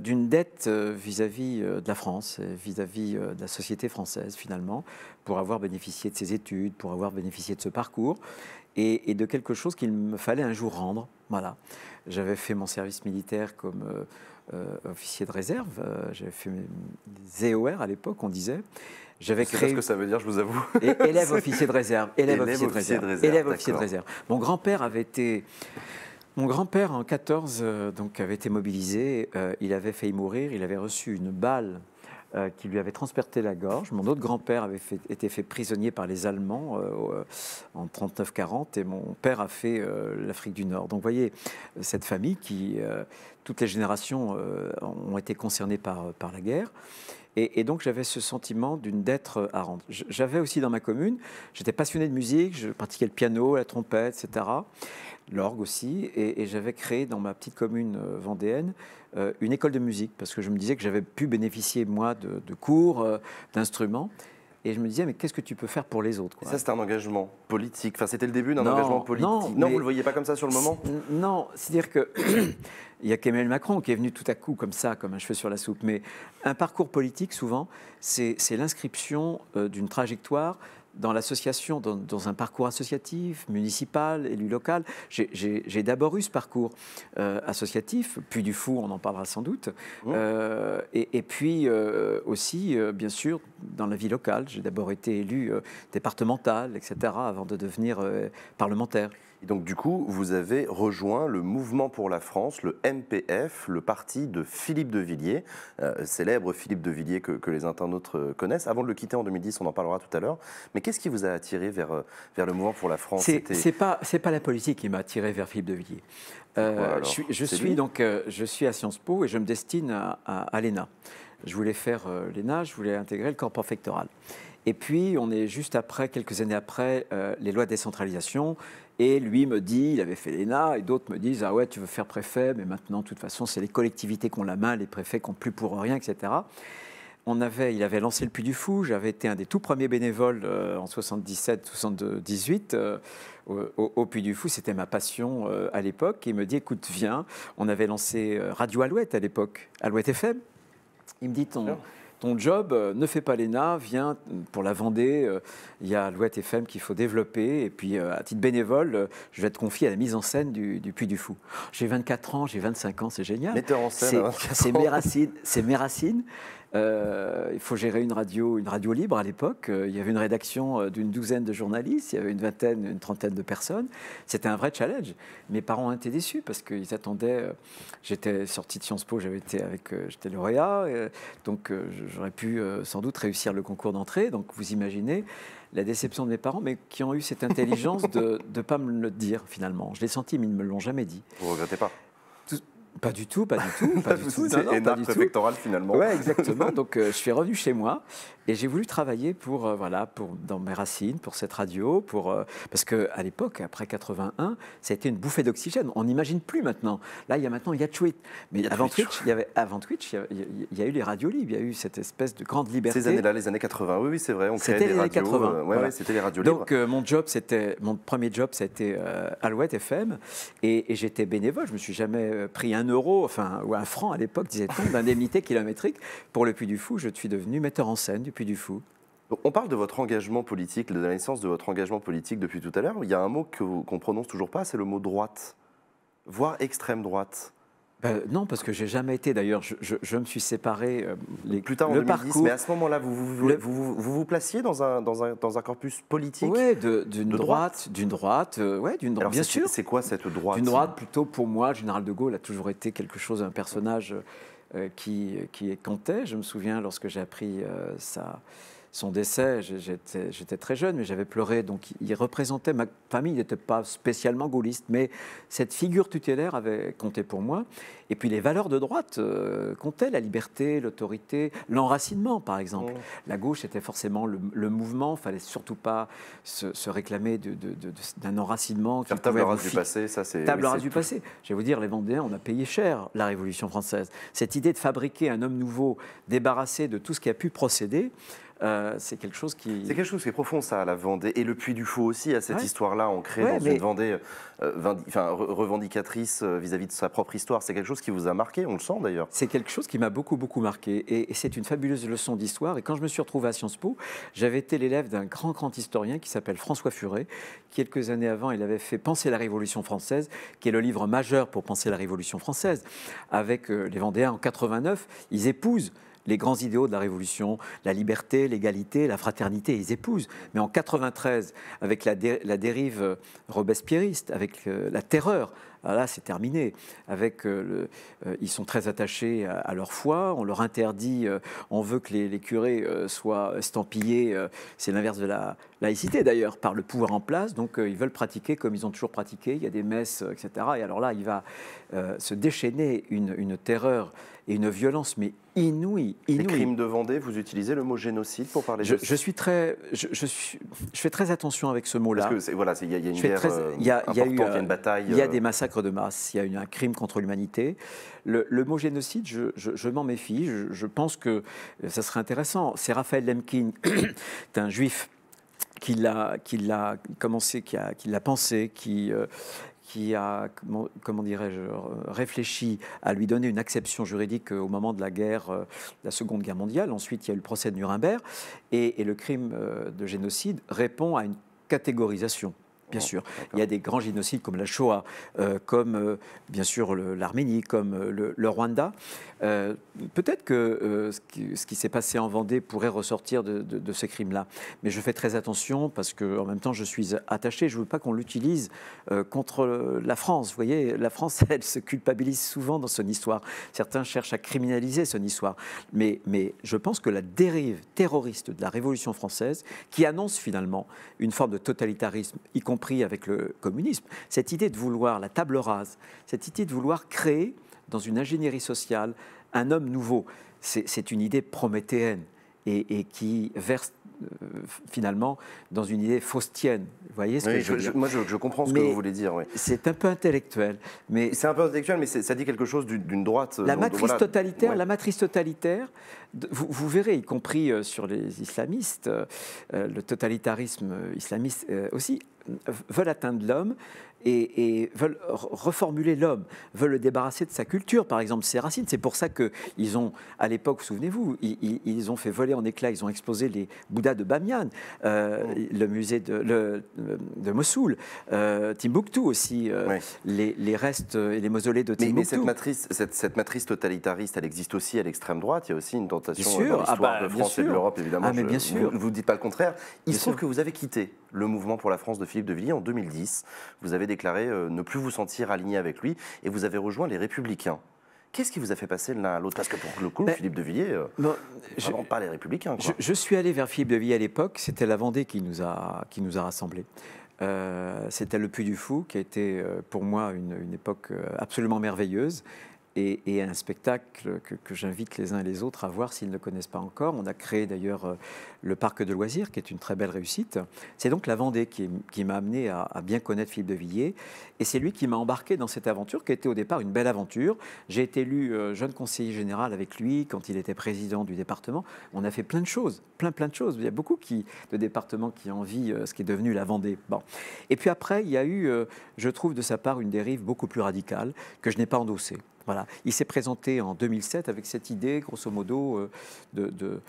d'une dette vis-à-vis de la France, vis-à-vis de la société française finalement, pour avoir bénéficié de ces études, pour avoir bénéficié de ce parcours, et, et de quelque chose qu'il me fallait un jour rendre. Voilà. J'avais fait mon service militaire comme euh, officier de réserve, euh, j'avais fait des EOR à l'époque, on disait. J'avais créé. ce que ça veut dire, je vous avoue. élève officier de réserve. Élève, officier, de réserve. Mon grand-père avait été. Mon grand-père, en 14, euh, donc, avait été mobilisé. il avait failli mourir. Il avait reçu une balle qui lui avait transperté la gorge. Mon autre grand-père avait été fait prisonnier par les Allemands en 39-40 et mon père a fait l'Afrique du Nord. Donc vous voyez, cette famille qui, toutes les générations euh, ont été concernées par, par la guerre. Et, donc j'avais ce sentiment d'une dette à rendre. J'avais aussi dans ma commune, j'étais passionné de musique, je pratiquais le piano, la trompette, etc., l'orgue aussi, et, j'avais créé dans ma petite commune euh, vendéenne euh, une école de musique, parce que je me disais que j'avais pu bénéficier, moi, de, cours, d'instruments. Et je me disais, mais qu'est-ce que tu peux faire pour les autres Ça, c'était un engagement politique. Enfin, c'était le début d'un engagement politique. Non, vous ne le voyez pas comme ça sur le moment Non, c'est-à-dire que. Il y a qu'Emmanuel Macron qui est venu tout à coup comme ça, comme un cheveu sur la soupe. Mais un parcours politique, souvent, c'est l'inscription euh, d'une trajectoire dans l'association, dans, un parcours associatif, municipal, élu local. J'ai d'abord eu ce parcours euh, associatif, puis du fou, on en parlera sans doute, oh. euh, et, puis euh, aussi, bien sûr, dans la vie locale. J'ai d'abord été élu départemental, etc., avant de devenir parlementaire. Et donc, du coup, vous avez rejoint le Mouvement pour la France, le MPF, le parti de Philippe de Villiers, euh, célèbre Philippe de Villiers que, les internautes euh, connaissent. Avant de le quitter en 2010, on en parlera tout à l'heure. Mais qu'est-ce qui vous a attiré vers, euh, vers le Mouvement pour la France C'est pas, pas la politique qui m'a attiré vers Philippe de Villiers. je suis, donc, je suis à Sciences Po et je me destine à, à, l'ENA. Je voulais faire l'ENA, je voulais intégrer le corps préfectoral. Et puis, on est juste après, quelques années après, euh, les lois de décentralisation. Et lui me dit, il avait fait l'ENA, et d'autres me disent, ah ouais, tu veux faire préfet, mais maintenant, de toute façon, c'est les collectivités qui ont la main, les préfets qui n'ont plus pour rien, etc. On avait, il avait lancé le Puy du Fou, j'avais été un des tout premiers bénévoles euh, en 77-78 euh, au, Puy du Fou, c'était ma passion à l'époque. Il me dit, écoute, viens, on avait lancé Radio Alouette à l'époque, Alouette FM. Il me dit, ton ton job, euh, ne fais pas l'ENA, viens pour la Vendée. Euh, il y a Louette FM qu'il faut développer. Et puis, euh, à titre bénévole, je vais te confier à la mise en scène du, du Puy du Fou. J'ai 24 ans, j'ai 25 ans, c'est génial. Metteur en scène. C'est mes racines. C'est mes racines. Euh, il faut gérer une radio, une radio libre à l'époque. Euh, il y avait une rédaction euh, d'une douzaine de journalistes, il y avait une vingtaine, une trentaine de personnes. C'était un vrai challenge. Mes parents étaient déçus parce qu'ils attendaient. J'étais sorti de Sciences Po, j'avais été avec, j'étais lauréat, donc j'aurais pu sans doute réussir le concours d'entrée. Donc vous imaginez la déception de mes parents, mais qui ont eu cette intelligence de ne pas me le dire finalement. Je l'ai senti, mais ils ne me l'ont jamais dit. Vous regrettez pas pas du tout, pas du tout, pas du tout. Et préfectoral finalement. Ouais, exactement. Donc euh, je suis revenu chez moi et j'ai voulu travailler pour euh, voilà pour dans mes racines, pour cette radio, pour euh, parce que à l'époque après 81, ça a été une bouffée d'oxygène. On n'imagine plus maintenant. Là, il y a maintenant il y a Twitch, mais avant Twitch, il y avait avant Twitch, il y, a eu les radios libres, il y a eu cette espèce de grande liberté. Ces années-là, les années 80, oui, oui c'est vrai, on créait des les années 80, ouais, ouais, c'était les radios Donc, libres. Donc mon job, c'était mon premier job, été Alouette FM et, j'étais bénévole. Je me suis jamais pris un euro, enfin, ou un franc à l'époque, disait-on, d'indemnité kilométrique. Pour le Puy du Fou, je suis devenu metteur en scène du Puy du Fou. On parle de votre engagement politique, de la naissance de votre engagement politique depuis tout à l'heure. Il y a un mot qu'on ne prononce toujours pas, c'est le mot droite, voire extrême droite. Euh, non, parce que j'ai jamais été. D'ailleurs, je, me suis séparé. Euh, les, Plus tard, en le 2010, mais à ce moment-là, vous vous, placiez dans un, dans un, corpus politique Oui, d'une droite, d'une droite, euh, d'une droite, bien sûr. C'est quoi cette droite D'une droite, plutôt pour moi, général de Gaulle a toujours été quelque chose, un personnage qui, est comptait. Je me souviens lorsque j'ai appris ça son décès, j'étais très jeune, mais j'avais pleuré. Donc il représentait, ma famille n'était pas spécialement gaulliste, mais cette figure tutélaire avait compté pour moi. Et puis les valeurs de droite euh, comptaient, la liberté, l'autorité, l'enracinement par exemple. Mmh. La gauche était forcément le, il mouvement, fallait surtout pas se, réclamer d'un enracinement. Faire table rase du passé, ça c'est... Table du passé. Je vais vous dire, les Vendéens, on a payé cher la Révolution française. Cette idée de fabriquer un homme nouveau, débarrassé de tout ce qui a pu procéder, euh, c'est quelque chose qui. C'est quelque chose qui est profond, ça, la Vendée. Et le Puy du Fou aussi, à cette histoire-là ancrée crée dans vendées une Vendée euh, revendicatrice euh, vis-à-vis de sa propre histoire. C'est quelque chose qui vous a marqué, on le sent d'ailleurs. C'est quelque chose qui m'a beaucoup, beaucoup marqué. Et, et c'est une fabuleuse leçon d'histoire. Et quand je me suis retrouvé à Sciences Po, j'avais été l'élève d'un grand, grand historien qui s'appelle François Furet. Quelques années avant, il avait fait Penser la Révolution française, qui est le livre majeur pour penser la Révolution française. Avec les Vendéens en 89, ils épousent les grands idéaux de la Révolution, la liberté, l'égalité, la fraternité, ils épousent. Mais en 93, avec la, dérive euh, robespierriste, avec euh, la terreur, ah là c'est terminé. Avec, euh, ils sont très attachés à, leur foi, on leur interdit, on veut que les, curés soient estampillés, c'est l'inverse de la laïcité d'ailleurs, par le pouvoir en place, donc ils veulent pratiquer comme ils ont toujours pratiqué, il y a des messes, etc. Et alors là, il va se déchaîner une terreur et une violence, mais inouïe. inouïe. Les crimes de Vendée, vous utilisez le mot génocide pour parler je, de je suis très, je, je fais très attention avec ce mot-là. Parce que voilà, il y, a une guerre euh, y, a euh, bataille. Il y a euh, des massacres de masse, il y a un crime contre l'humanité. Le, mot génocide, je, m'en méfie. Je, pense que ça serait intéressant. C'est Raphaël Lemkin, un juif qui l'a, qui l'a commencé, qui, l'a pensé, qui, qui a, comment dirais-je, euh, réfléchi à lui donner une acception juridique euh, au moment euh, de la Seconde Guerre mondiale. Ensuite, il y a eu le procès de Nuremberg. et le crime de génocide répond à une catégorisation bien sûr. Il y a des grands génocides comme la Shoah, euh, comme euh, bien sûr l'Arménie, comme euh, le, Rwanda. Peut-être que ce qui, s'est passé en Vendée pourrait ressortir de, de, de ces crimes-là. Mais je fais très attention parce qu'en même temps je suis attaché. Je ne veux pas qu'on l'utilise contre la France. Vous voyez, la France, elle se culpabilise souvent dans son histoire. Certains cherchent à criminaliser son histoire. Mais, mais je pense que la dérive terroriste de la Révolution française, qui annonce finalement une forme de totalitarisme, y compris compris avec le communisme, cette idée de vouloir la table rase, cette idée de vouloir créer dans une ingénierie sociale un homme nouveau, c'est une idée prométhéenne et, qui verse euh, finalement dans une idée faustienne. Vous voyez je, Moi, je, comprends ce que vous voulez dire. C'est un peu intellectuel. mais C'est un peu intellectuel, mais ça dit quelque chose d'une droite. Euh, la matrice totalitaire, la matrice totalitaire, vous, verrez, y compris euh, sur les islamistes, le totalitarisme islamiste aussi, veulent atteindre l'homme et, veulent reformuler l'homme, veulent le débarrasser de sa culture, par exemple ses racines. C'est pour ça qu'ils ont, à l'époque, souvenez-vous, ils, ont fait voler en éclats, ils ont exposé les Bouddhas de Bamiyan, euh, le musée de, Mossoul, euh, Timbuktu aussi, euh, les, restes et les mausolées de Timbuktu. Mais, cette, matrice, cette, matrice totalitariste, elle existe aussi à l'extrême droite, il y a aussi une tentation dans ah l'histoire bah, de France et de l'Europe, évidemment. Ah, mais bien sûr. Vous ne dites pas le contraire. Il se trouve que vous avez quitté le mouvement pour la France de Philippe de Villiers en 2010. Vous avez déclaré euh, ne plus vous sentir aligné avec lui et vous avez rejoint les Républicains. Qu'est-ce qui vous a fait passer l'un à l'autre Parce que pour le coup, ben, Philippe de Villiers, euh, non, je, pas les Républicains. Je, suis allé vers Philippe de Villiers à l'époque, c'était la Vendée qui nous a, qui nous a rassemblés. Euh, c'était le Puy du Fou, qui a été pour moi une époque absolument merveilleuse et, un spectacle que, j'invite les uns et les autres à voir s'ils ne le connaissent pas encore. On a créé d'ailleurs euh, le parc de loisirs, qui est une très belle réussite. C'est donc la Vendée qui, m'a amené à, bien connaître Philippe de Villiers, et c'est lui qui m'a embarqué dans cette aventure, qui était au départ une belle aventure. J'ai été élu euh, jeune conseiller général avec lui quand il était président du département. On a fait plein de choses, plein plein de choses. Il y a beaucoup qui, de départements qui envient euh, ce qui est devenu la Vendée. Bon. Et puis après, il y a eu, je trouve, de sa part une dérive beaucoup plus radicale que je n'ai pas endossée. Voilà. Il s'est présenté en 2007 avec cette idée, grosso modo, euh, de,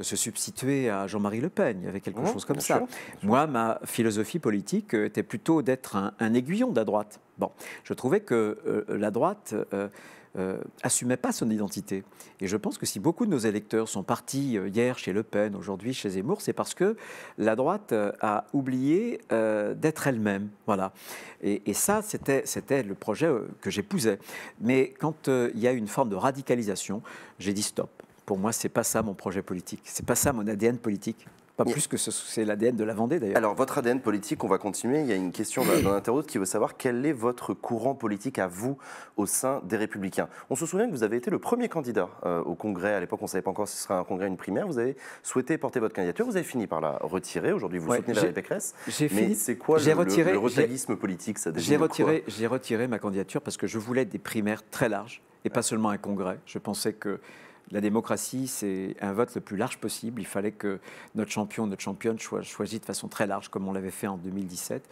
se substituer à Jean-Marie Le Pen. avec quelque ah, chose comme ça. Moi, ma philosophie politique euh, était plutôt d'être un, aiguillon de la droite. Bon, je trouvais que euh, la droite euh, assumait pas son identité. Et je pense que si beaucoup de nos électeurs sont partis euh, hier chez Le Pen, aujourd'hui chez Zemmour, c'est parce que la droite euh, a oublié d'être elle-même. Voilà. Et, ça, c'était, c'était le projet que j'épousais. Mais quand il y a une forme de radicalisation, j'ai dit stop. Pour moi, c'est pas ça mon projet politique. C'est pas ça mon ADN politique. Pas plus que c'est l'ADN de la Vendée d'ailleurs. Alors votre ADN politique, on va continuer. Il y a une question d'un internaute qui veut savoir quel est votre courant politique à vous au sein des Républicains. On se souvient que vous avez été le premier candidat euh, au Congrès. À l'époque, on ne savait pas encore si ce serait un Congrès, une primaire. Vous avez souhaité porter votre candidature. Vous avez fini par la retirer. Aujourd'hui, vous soutenez Valérie Pécresse. J'ai fini. C'est quoi le, retiré, le, politique Ça J'ai retiré, j'ai retiré ma candidature parce que je voulais des primaires très larges et pas seulement un Congrès. Je pensais que la démocratie, c'est un vote le plus large possible. Il fallait que notre champion, notre championne soit de façon très large, comme on l'avait fait en 2017.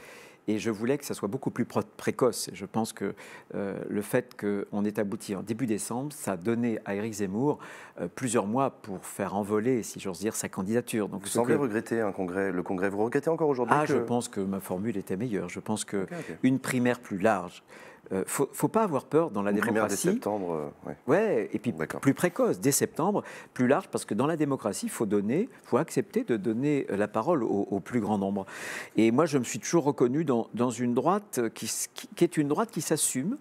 Et je voulais que ça soit beaucoup plus précoce. je pense que euh, le fait qu'on ait abouti en début décembre, ça a donné à Éric Zemmour euh, plusieurs mois pour faire envoler, si j'ose dire, sa candidature. Donc, vous semblez regretter un congrès, le congrès. Vous regrettez encore aujourd'hui ah, je pense que ma formule était meilleure. Je pense qu'une primaire plus large, euh, faut, pas avoir peur dans la Une démocratie. Dès septembre, euh, ouais. et puis plus précoce, dès septembre, plus large, parce que dans la démocratie, il faut donner, faut accepter de donner euh, la parole au, plus grand nombre. Et moi, je me suis toujours reconnu dans, une droite qui, est une droite qui s'assume,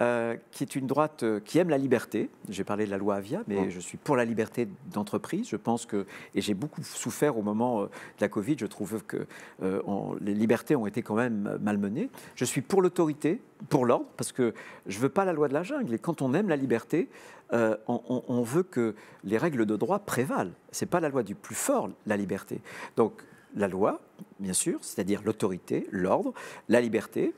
euh, qui est une droite euh, qui aime la liberté. J'ai parlé de la loi Avia, mais je suis pour la liberté d'entreprise. Je pense que, et j'ai beaucoup souffert au moment euh, de la Covid, je trouve que les libertés ont été quand même malmenées. Je suis pour l'autorité, pour l'ordre, parce que je ne veux pas la loi de la jungle. Et quand on aime la liberté, on, on, veut que les règles de droit prévalent. Ce n'est pas la loi du plus fort, la liberté. Donc, la loi, bien sûr, c'est-à-dire l'autorité, l'ordre, la liberté.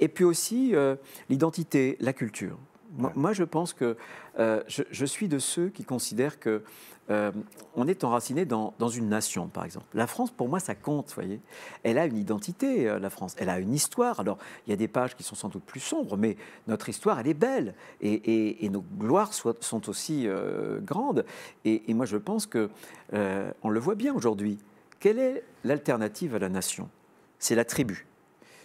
Et puis aussi euh, l'identité, la culture. Moi, je pense que euh, je, suis de ceux qui considèrent que euh, on est enraciné dans, une nation, par exemple. La France, pour moi, ça compte, vous voyez. Elle a une identité, la France. Elle a une histoire. Alors, il y a des pages qui sont sans doute plus sombres, mais notre histoire, elle est belle. Et, nos gloires sont aussi grandes. Et, et, moi, je pense que on le voit bien aujourd'hui. Quelle est l'alternative à la nation C'est la tribu.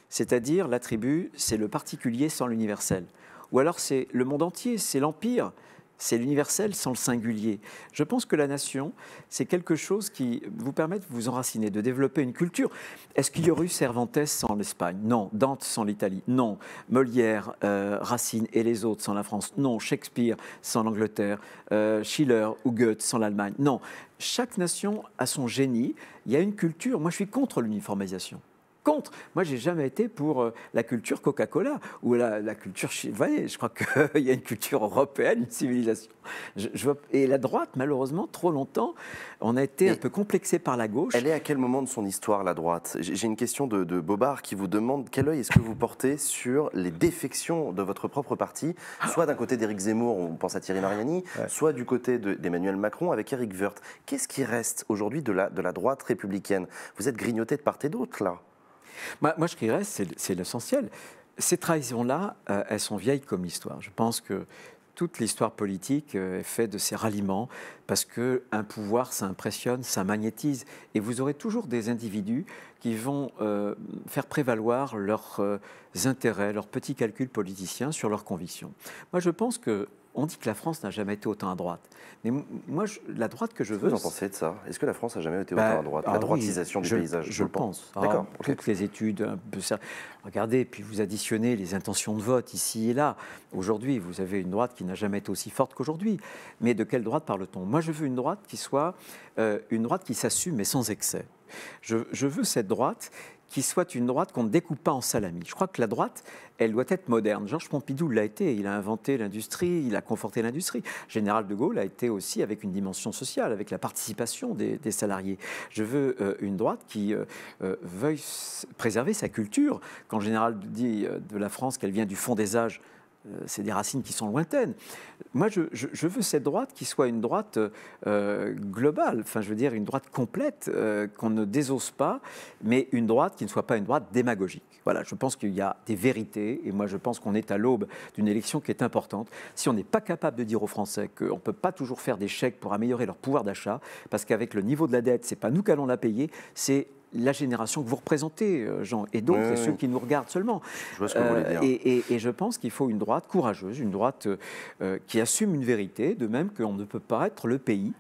C'est-à-dire, la tribu, c'est le particulier sans l'universel. Ou alors, c'est le monde entier, c'est l'empire, c'est l'universel sans le singulier. Je pense que la nation, c'est quelque chose qui vous permet de vous enraciner, de développer une culture. Est-ce qu'il y aurait eu Cervantes sans l'Espagne Non. Dante sans l'Italie Non. Molière, euh, Racine et les autres sans la France Non. Shakespeare sans l'Angleterre euh, Schiller ou Goethe sans l'Allemagne Non. Chaque nation a son génie. Il y a une culture. Moi, je suis contre l'uniformisation contre. Moi, j'ai jamais été pour euh, la culture Coca-Cola ou la, la culture chinoise. Je crois qu'il y a une culture européenne, une civilisation. Je, et la droite, malheureusement, trop longtemps, on a été un peu complexé par la gauche. Elle est à quel moment de son histoire, la droite J'ai une question de, Bobard qui vous demande quel œil est-ce que vous portez sur les défections de votre propre parti, ah soit d'un côté d'Éric Zemmour, on pense à Thierry Mariani, soit du côté d'Emmanuel Macron avec Éric Woerth. Qu'est-ce qui reste aujourd'hui de la, de la droite républicaine Vous êtes grignoté de part et d'autre, là. Moi, je dirais, c'est l'essentiel. Ces trahisons-là, euh, elles sont vieilles comme l'histoire. Je pense que toute l'histoire politique euh, est faite de ces ralliements parce qu'un pouvoir, ça impressionne, ça magnétise, et vous aurez toujours des individus qui vont euh, faire prévaloir leurs intérêts, leurs petits calculs politiciens sur leurs convictions. Moi, je pense que on dit que la France n'a jamais été autant à droite. Mais moi, la droite que je veux. Vous en pensez de ça Est-ce que la France a jamais été bah, autant à droite ah La droitisation du paysage Je, le pense. D'accord. Toutes les études. Regardez, puis vous additionnez les intentions de vote ici et là. Aujourd'hui, vous avez une droite qui n'a jamais été aussi forte qu'aujourd'hui. Mais de quelle droite parle-t-on Moi, je veux une droite qui soit euh, une droite qui s'assume mais sans excès. je veux cette droite qui soit une droite qu'on ne découpe pas en salami. Je crois que la droite, elle doit être moderne. Georges Pompidou l'a été, il a inventé l'industrie, il a conforté l'industrie. Général de Gaulle a été aussi avec une dimension sociale, avec la participation des, salariés. Je veux euh, une droite qui euh, euh, veuille préserver sa culture. Quand Général dit de la France qu'elle vient du fond des âges, euh, c'est des racines qui sont lointaines. Moi, je, veux cette droite qui soit une droite euh, globale, enfin, je veux dire, une droite complète, euh, qu'on ne désose pas, mais une droite qui ne soit pas une droite démagogique. Voilà, je pense qu'il y a des vérités, et moi, je pense qu'on est à l'aube d'une élection qui est importante. Si on n'est pas capable de dire aux Français qu'on ne peut pas toujours faire des chèques pour améliorer leur pouvoir d'achat, parce qu'avec le niveau de la dette, ce n'est pas nous qu'allons la payer, c'est la génération que vous représentez, euh, Jean, et d'autres, ceux qui nous regardent seulement. Je vois ce que vous euh, Et, je pense qu'il faut une droite courageuse, une droite euh, qui assume une vérité, de même qu'on ne peut pas être le pays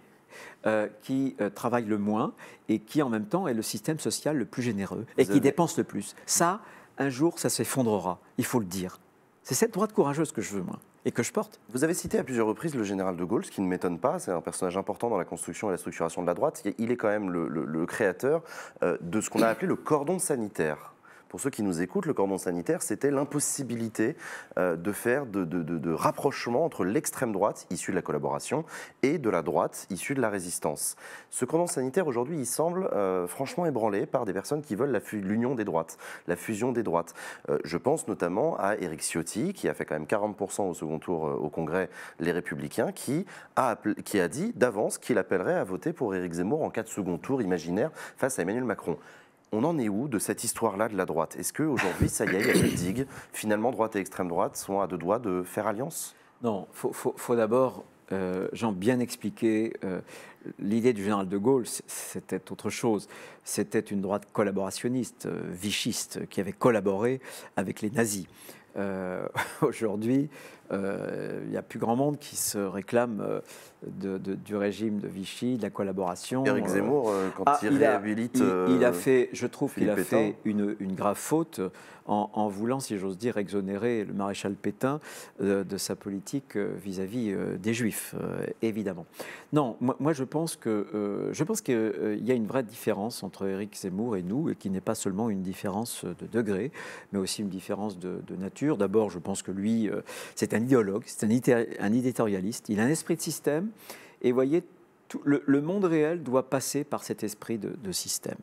qui travaille le moins et qui en même temps est le système social le plus généreux et qui dépense le plus. Ça, un jour, ça s'effondrera, il faut le dire. C'est cette droite courageuse que je veux, moi que je porte. Vous avez cité à plusieurs reprises le général de Gaulle, ce qui ne m'étonne pas. C'est un personnage important dans la construction et la structuration de la droite. Il est quand même le créateur euh, de ce qu'on a appelé le cordon sanitaire pour ceux qui nous écoutent, le cordon sanitaire, c'était l'impossibilité euh, de faire de, rapprochement entre l'extrême droite, issue de la collaboration, et de la droite, issue de la résistance. Ce cordon sanitaire, aujourd'hui, il semble euh, franchement ébranlé par des personnes qui veulent l'union des droites, la fusion des droites. Euh, je pense notamment à Éric Ciotti, qui a fait quand même 40% au second tour au Congrès Les Républicains, qui a, qui a dit d'avance qu'il appellerait à voter pour Éric Zemmour en cas de second tour imaginaire face à Emmanuel Macron on en est où de cette histoire-là de la droite Est-ce qu'aujourd'hui, ça y est, il a des digues Finalement, droite et extrême droite sont à deux doigts de faire alliance Non, il faut, d'abord, euh, Jean, bien expliquer. Euh, l'idée du général de Gaulle, c'était autre chose. C'était une droite collaborationniste, euh, vichiste, qui avait collaboré avec les nazis. Euh, aujourd'hui, euh, il n'y a plus grand monde qui se réclame euh, du régime de Vichy, de la collaboration. Éric euh. Zemmour, quand ah, il, réhabilite. A, il, a fait, je trouve qu'il a fait une, grave faute en, voulant, si j'ose dire, exonérer le maréchal Pétain de, sa politique vis-à-vis des Juifs, évidemment. Non, moi, je pense que je pense qu'il y a une vraie différence entre Éric Zemmour et nous, et qui n'est pas seulement une différence de degré, mais aussi une différence de, de nature. D'abord, je pense que lui, c'est un un idéologue, c'est un, un, éditorialiste, il a un esprit de système. Et voyez, tout, le, monde réel doit passer par cet esprit de système.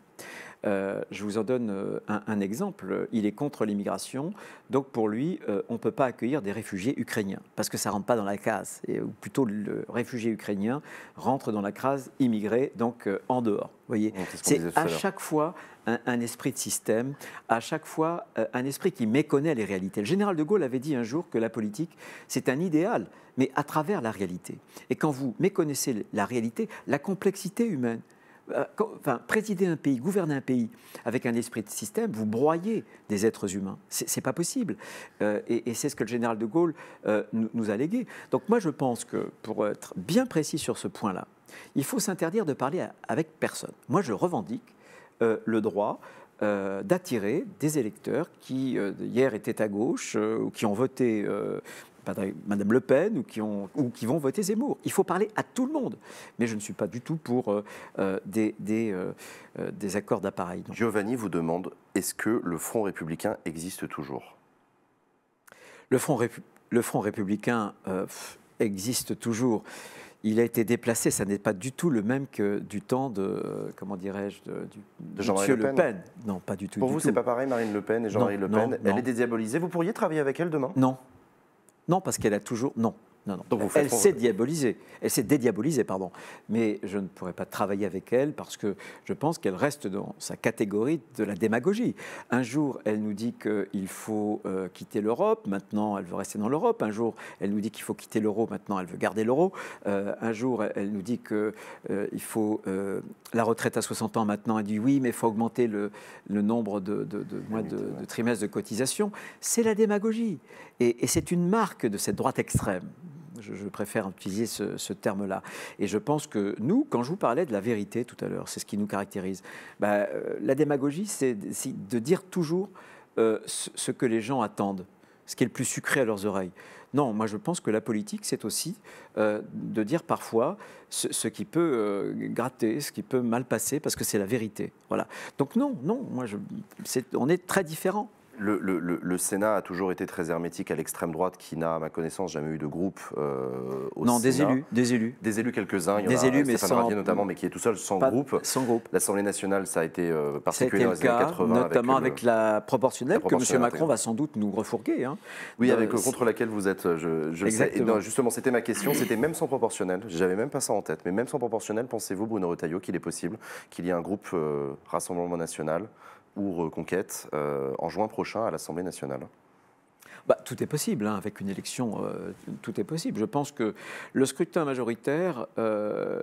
Euh, je vous en donne euh, un, exemple. Il est contre l'immigration, donc pour lui, euh, on ne peut pas accueillir des réfugiés ukrainiens, parce que ça ne rentre pas dans la case. ou plutôt, le réfugié ukrainien rentre dans la case immigré, donc en dehors. voyez C'est à chaque fois un, esprit de système, à chaque fois un esprit qui méconnaît les réalités. Le général de Gaulle avait dit un jour que la politique, c'est un idéal, mais à travers la réalité. Et quand vous méconnaissez la réalité, la complexité humaine, euh, enfin, présider un pays, gouverner un pays avec un esprit de système, vous broyez des êtres humains. C'est pas possible. Euh, et, c'est ce que le général de Gaulle euh, nous, a légué. Donc moi, je pense que pour être bien précis sur ce point-là, il faut s'interdire de parler avec personne. Moi, je revendique le droit d'attirer des électeurs qui hier étaient à gauche ou qui ont voté Madame Le Pen ou qui, ont, ou qui vont voter Zemmour. Il faut parler à tout le monde. Mais je ne suis pas du tout pour euh, euh, des, euh, des, accords d'appareil. Giovanni vous demande, est-ce que le Front républicain existe toujours le Front, républicain existe toujours il a été déplacé. Ça n'est pas du tout le même que du temps de, comment dirais-je, de, Jean-Marie Le Pen. Non, pas du tout. Pour vous, c'est pas pareil, Marine Le Pen et Jean-Marie Le Pen. elle est dédiabolisée. Vous pourriez travailler avec elle demain Non, non, parce qu'elle a toujours. Non, elle s'est diabolisée. Elle s'est dédiabolisée, pardon. Mais je ne pourrais pas travailler avec elle parce que je pense qu'elle reste dans sa catégorie de la démagogie. Un jour, elle nous dit qu'il faut euh, quitter l'Europe. Maintenant, elle veut rester dans l'Europe. Un jour, elle nous dit qu'il faut quitter l'euro. Maintenant, elle veut garder l'euro. Euh, un jour, elle nous dit que euh, faut la retraite à 60 ans. Maintenant, elle dit oui, mais il faut augmenter le, nombre de, mois de, trimestres de cotisation. C'est la démagogie. et c'est une marque de cette droite extrême. Je, préfère utiliser ce, terme-là. Et je pense que nous, quand je vous parlais de la vérité tout à l'heure, c'est ce qui nous caractérise. Bah, euh, la démagogie, c'est de dire toujours euh, ce que les gens attendent, ce qui est le plus sucré à leurs oreilles. Non, moi je pense que la politique, c'est aussi euh, de dire parfois ce, qui peut gratter, ce qui peut mal passer, parce que c'est la vérité. Voilà. Donc non, non, moi je, on est très différents le, Sénat a toujours été très hermétique à l'extrême droite, qui n'a, à ma connaissance, jamais eu de groupe euh, au Sénat. – non, des élus, des élus. Des élus, quelques-uns. Il y des en a élus, Stéphane mais sans... notamment, mais qui est tout seul, sans groupe. Sans groupe. L'Assemblée nationale, ça a été particulièrement euh, particulier 80. Notamment avec, la proportionnelle, la que M. Macron va sans doute nous refourguer. Hein. Oui, avec, contre laquelle vous êtes, je, sais. justement, c'était ma question, c'était même sans proportionnel, j'avais même pas ça en tête, mais même sans proportionnel, pensez-vous, Bruno Retailleau, qu'il est possible qu'il y ait un groupe euh, Rassemblement National ou Reconquête euh, en juin prochain à l'Assemblée nationale bah, tout est possible, hein, avec une élection, euh, tout est possible. Je pense que le scrutin majoritaire euh,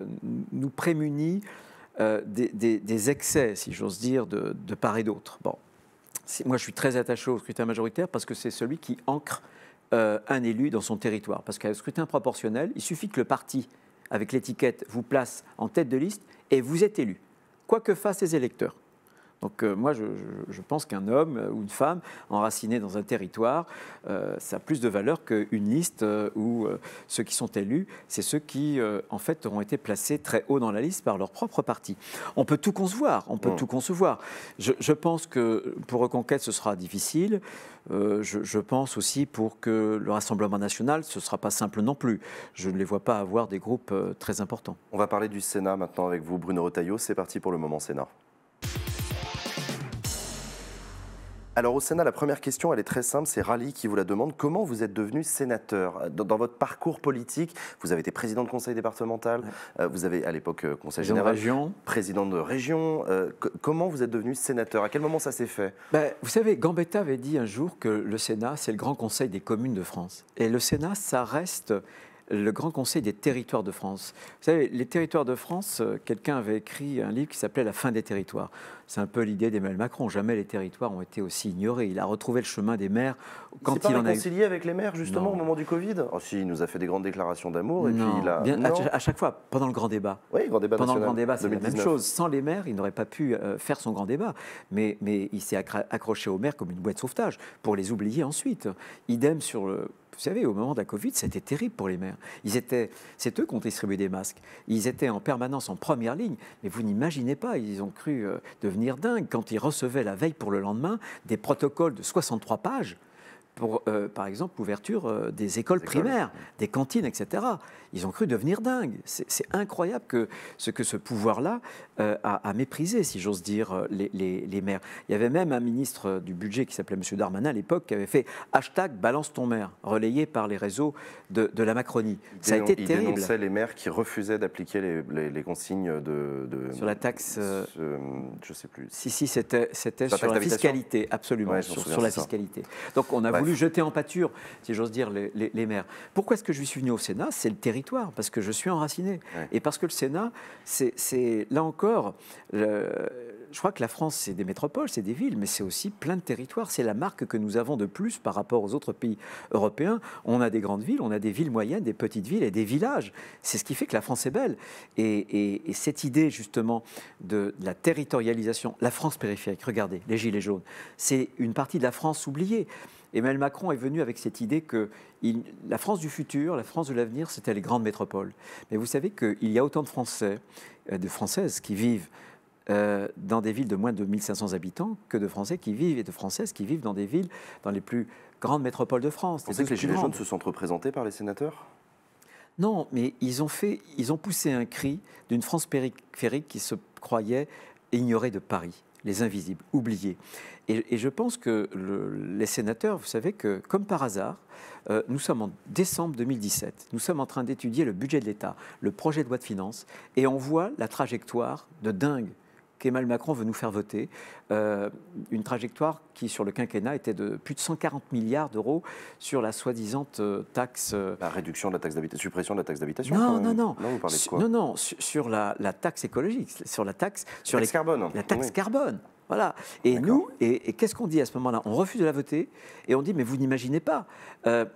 nous prémunit des, excès, si j'ose dire, de, part et d'autre. Bon. Moi, je suis très attaché au scrutin majoritaire parce que c'est celui qui ancre un élu dans son territoire. Parce qu'un le scrutin proportionnel, il suffit que le parti, avec l'étiquette, vous place en tête de liste et vous êtes élu, quoi que fassent les électeurs. Donc euh, moi, je, pense qu'un homme ou une femme enraciné dans un territoire, euh, ça a plus de valeur qu'une liste euh, où ceux qui sont élus, c'est ceux qui, en fait, auront été placés très haut dans la liste par leur propre parti. On peut tout concevoir, on peut mm. tout concevoir. Je, pense que pour Reconquête, ce sera difficile. je, pense aussi pour que le Rassemblement national, ce ne sera pas simple non plus. Je ne les vois pas avoir des groupes très importants. On va parler du Sénat maintenant avec vous, Bruno Retailleau. C'est parti pour le moment Sénat. Alors au Sénat, la première question, elle est très simple, c'est Rally qui vous la demande. Comment vous êtes devenu sénateur dans, votre parcours politique, vous avez été président de conseil départemental, euh, vous avez à l'époque euh, conseil président général, de région. président de région. Euh, comment vous êtes devenu sénateur À quel moment ça s'est fait ben, Vous savez, Gambetta avait dit un jour que le Sénat, c'est le grand conseil des communes de France. Et le Sénat, ça reste le Grand Conseil des territoires de France. Vous savez, les territoires de France, euh, quelqu'un avait écrit un livre qui s'appelait La fin des territoires. C'est un peu l'idée d'Emmanuel Macron. Jamais les territoires ont été aussi ignorés. Il a retrouvé le chemin des maires quand il, pas en a. réconcilié avec les maires, justement, au moment du Covid oh, si, il nous a fait des grandes déclarations d'amour. Et puis il a... À chaque fois, pendant le grand débat. Oui, grand débat Pendant le grand débat, c'est la même chose. Sans les maires, il n'aurait pas pu euh, faire son grand débat. Mais, mais il s'est accroché aux maires comme une boîte de sauvetage pour les oublier ensuite. Idem sur le vous savez, au moment de la Covid, c'était terrible pour les maires. Ils étaient, c'est eux qui ont distribué des masques. Ils étaient en permanence en première ligne. Mais vous n'imaginez pas, ils ont cru euh, devenir dingues quand ils recevaient la veille pour le lendemain des protocoles de 63 pages pour, euh, par exemple, l'ouverture euh, des écoles primaires, des cantines, etc. Ils ont cru devenir dingues. C'est incroyable que ce, que ce pouvoir-là euh, a, méprisé, si j'ose dire, les, maires. Il y avait même un ministre du budget qui s'appelait M. Darmanin à l'époque qui avait fait hashtag balance ton maire, relayé par les réseaux de, la Macronie. Ça a été terrible. Il dénonçait les maires qui refusaient d'appliquer les, consignes de, Sur la taxe. Je je sais plus. Si, si, c'était sur la fiscalité, absolument. sur, la fiscalité. Donc on a voulu jeter en pâture, si j'ose dire, les, maires. Pourquoi est-ce que je suis venu au Sénat C'est le territoire, parce que je suis enraciné. Et parce que le Sénat, c'est là encore, je crois que la France, c'est des métropoles, c'est des villes, mais c'est aussi plein de territoires. C'est la marque que nous avons de plus par rapport aux autres pays européens. On a des grandes villes, on a des villes moyennes, des petites villes et des villages. C'est ce qui fait que la France est belle. Et, cette idée, justement, de, de, la territorialisation, la France périphérique, regardez, les Gilets jaunes, c'est une partie de la France oubliée. Emmanuel Macron est venu avec cette idée que la France du futur, la France de l'avenir, c'était les grandes métropoles. Mais vous savez qu'il y a autant de Français, euh, de Françaises qui vivent euh, dans des villes de moins de 1500 habitants que de Français qui vivent et de Françaises qui vivent dans des villes, dans les plus grandes métropoles de France. Vous pensez que les Gilets jaunes se sont représentés par les sénateurs non, mais ils ont, fait, ils ont poussé un cri d'une France périphérique qui se croyait ignorée de Paris les invisibles, oubliés. Et, je pense que les sénateurs, vous savez que, comme par hasard, euh, nous sommes en décembre 2017, nous sommes en train d'étudier le budget de l'État, le projet de loi de finances, et on voit la trajectoire de dingue Emmanuel Macron veut nous faire voter. Euh, une trajectoire qui, sur le quinquennat, était de plus de 140 milliards d'euros sur la soi-disant euh, taxe. Euh, la réduction de la taxe d'habitation, suppression de la taxe d'habitation Non, non, non. non, non, sur la, taxe écologique, sur la taxe. Sur la taxe carbone. La taxe carbone. Voilà. Et nous, et, qu'est-ce qu'on dit à ce moment-là On refuse de la voter et on dit mais vous n'imaginez pas.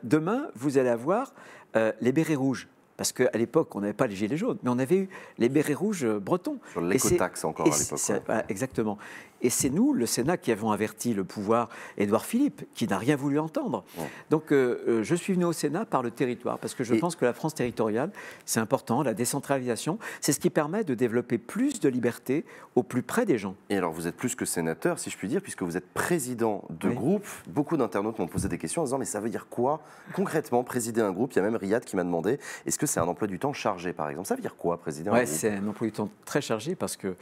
demain, vous allez avoir les bérets rouges parce qu'à l'époque, on n'avait pas les gilets jaunes, mais on avait eu les bérets rouges euh, bretons. Sur l'écotaxe encore à l'époque. Ah, exactement. Et c'est nous, le Sénat, qui avons averti le pouvoir Édouard Philippe, qui n'a rien voulu entendre. Donc euh, euh, je suis venu au Sénat par le territoire, parce que je pense que la France territoriale, c'est important, la décentralisation, c'est ce qui permet de développer plus de liberté au plus près des gens. Et alors vous êtes plus que sénateur, si je puis dire, puisque vous êtes président de groupe. Beaucoup d'internautes m'ont posé des questions en disant, mais ça veut dire quoi concrètement présider un groupe Il y a même Riyad qui m'a demandé, est-ce que c'est un emploi du temps chargé, par exemple Ça veut dire quoi, Président Oui, c'est un emploi du temps très chargé parce que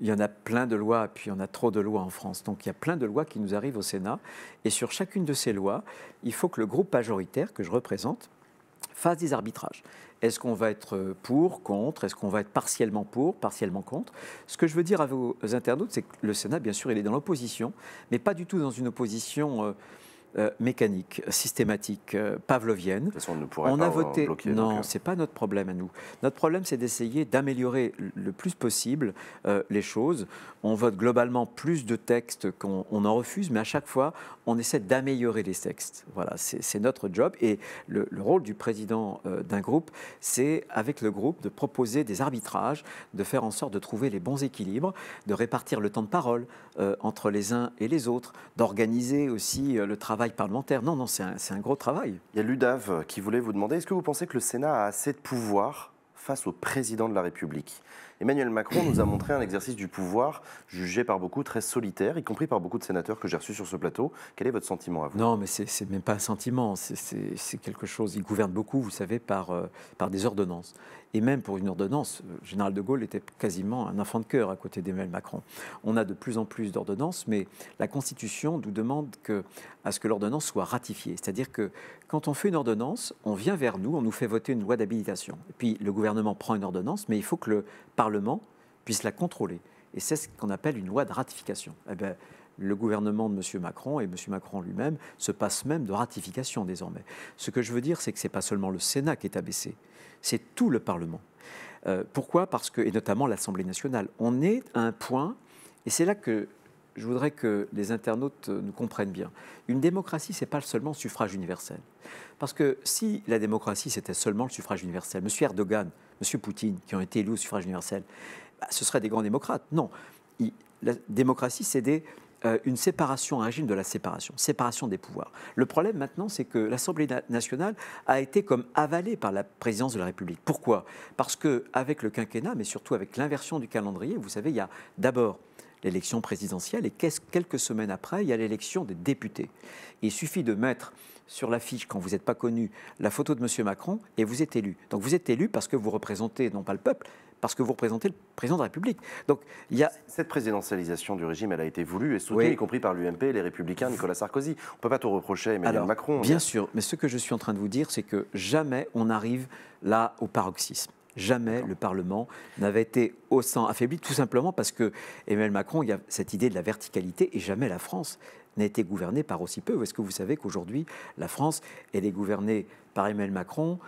il y en a plein de lois, puis il y en a trop de lois en France. Donc il y a plein de lois qui nous arrivent au Sénat. Et sur chacune de ces lois, il faut que le groupe majoritaire que je représente fasse des arbitrages. Est-ce qu'on va être pour, contre Est-ce qu'on va être partiellement pour, partiellement contre Ce que je veux dire à vos internautes, c'est que le Sénat, bien sûr, il est dans l'opposition, mais pas du tout dans une opposition... Euh, euh, mécanique, systématique, euh, pavlovienne. on a euh, voté. non, c'est pas notre problème à nous. Notre problème, c'est d'essayer d'améliorer le plus possible les choses. On vote globalement plus de textes qu'on en refuse, mais à chaque fois, on essaie d'améliorer les textes. Voilà, c'est notre job. Et le rôle du président d'un groupe, c'est avec le groupe de proposer des arbitrages, de faire en sorte de trouver les bons équilibres, de répartir le temps de parole entre les uns et les autres, d'organiser aussi le travail parlementaire. Non, non, c'est un, un, gros travail. Il y a Ludav qui voulait vous demander, est-ce que vous pensez que le Sénat a assez de pouvoir face au président de la République Emmanuel Macron nous a montré un exercice du pouvoir jugé par beaucoup très solitaire, y compris par beaucoup de sénateurs que j'ai reçus sur ce plateau. Quel est votre sentiment à vous Non, mais c'est même pas un sentiment, c'est quelque chose. Il gouverne beaucoup, vous savez, par, euh, des ordonnances. Et même pour une ordonnance, euh, le général de Gaulle était quasiment un enfant de cœur à côté d'Emmanuel Macron. On a de plus en plus d'ordonnances, mais la Constitution nous demande que, à ce que l'ordonnance soit ratifiée, c'est-à-dire que quand on fait une ordonnance, on vient vers nous, on nous fait voter une loi d'habilitation. puis le gouvernement prend une ordonnance, mais il faut que le Parlement puisse la contrôler. Et c'est ce qu'on appelle une loi de ratification. Eh bien, le gouvernement de M. Macron et M. Macron lui-même se passe même de ratification désormais. Ce que je veux dire, c'est que ce n'est pas seulement le Sénat qui est abaissé, c'est tout le Parlement. Euh, pourquoi Parce que, et notamment l'Assemblée nationale, on est à un point, et c'est là que je voudrais que les internautes nous comprennent bien. Une démocratie, ce n'est pas seulement le suffrage universel. Parce que si la démocratie, c'était seulement le suffrage universel, M. Erdogan, M. Poutine, qui ont été élus au suffrage universel, bah, ce seraient des grands démocrates. Non. la démocratie, c'est euh, une séparation, un régime de la séparation, séparation des pouvoirs. Le problème maintenant, c'est que l'Assemblée nationale a été comme avalée par la présidence de la République. Pourquoi Parce que avec le quinquennat, mais surtout avec l'inversion du calendrier, vous savez, il y a d'abord l'élection présidentielle et quelques semaines après, il y a l'élection des députés. Il suffit de mettre sur l'affiche, quand vous n'êtes pas connu, la photo de M. Macron et vous êtes élu. Donc vous êtes élu parce que vous représentez non pas le peuple, parce que vous représentez le président de la République. Donc il y a... Cette présidentialisation du régime, elle a été voulue et soutenue, y compris par l'UMP, les Républicains, Nicolas Sarkozy. On ne peut pas tout reprocher à Emmanuel Macron. Bien sûr, mais ce que je suis en train de vous dire, c'est que jamais on arrive là au paroxysme. Jamais le Parlement n'avait été au sens affaibli, tout simplement parce que Emmanuel Macron, il y a cette idée de la verticalité, et jamais la France n'a été gouvernée par aussi peu. Est-ce que vous savez qu'aujourd'hui, la France, elle est gouvernée par Emmanuel Macron,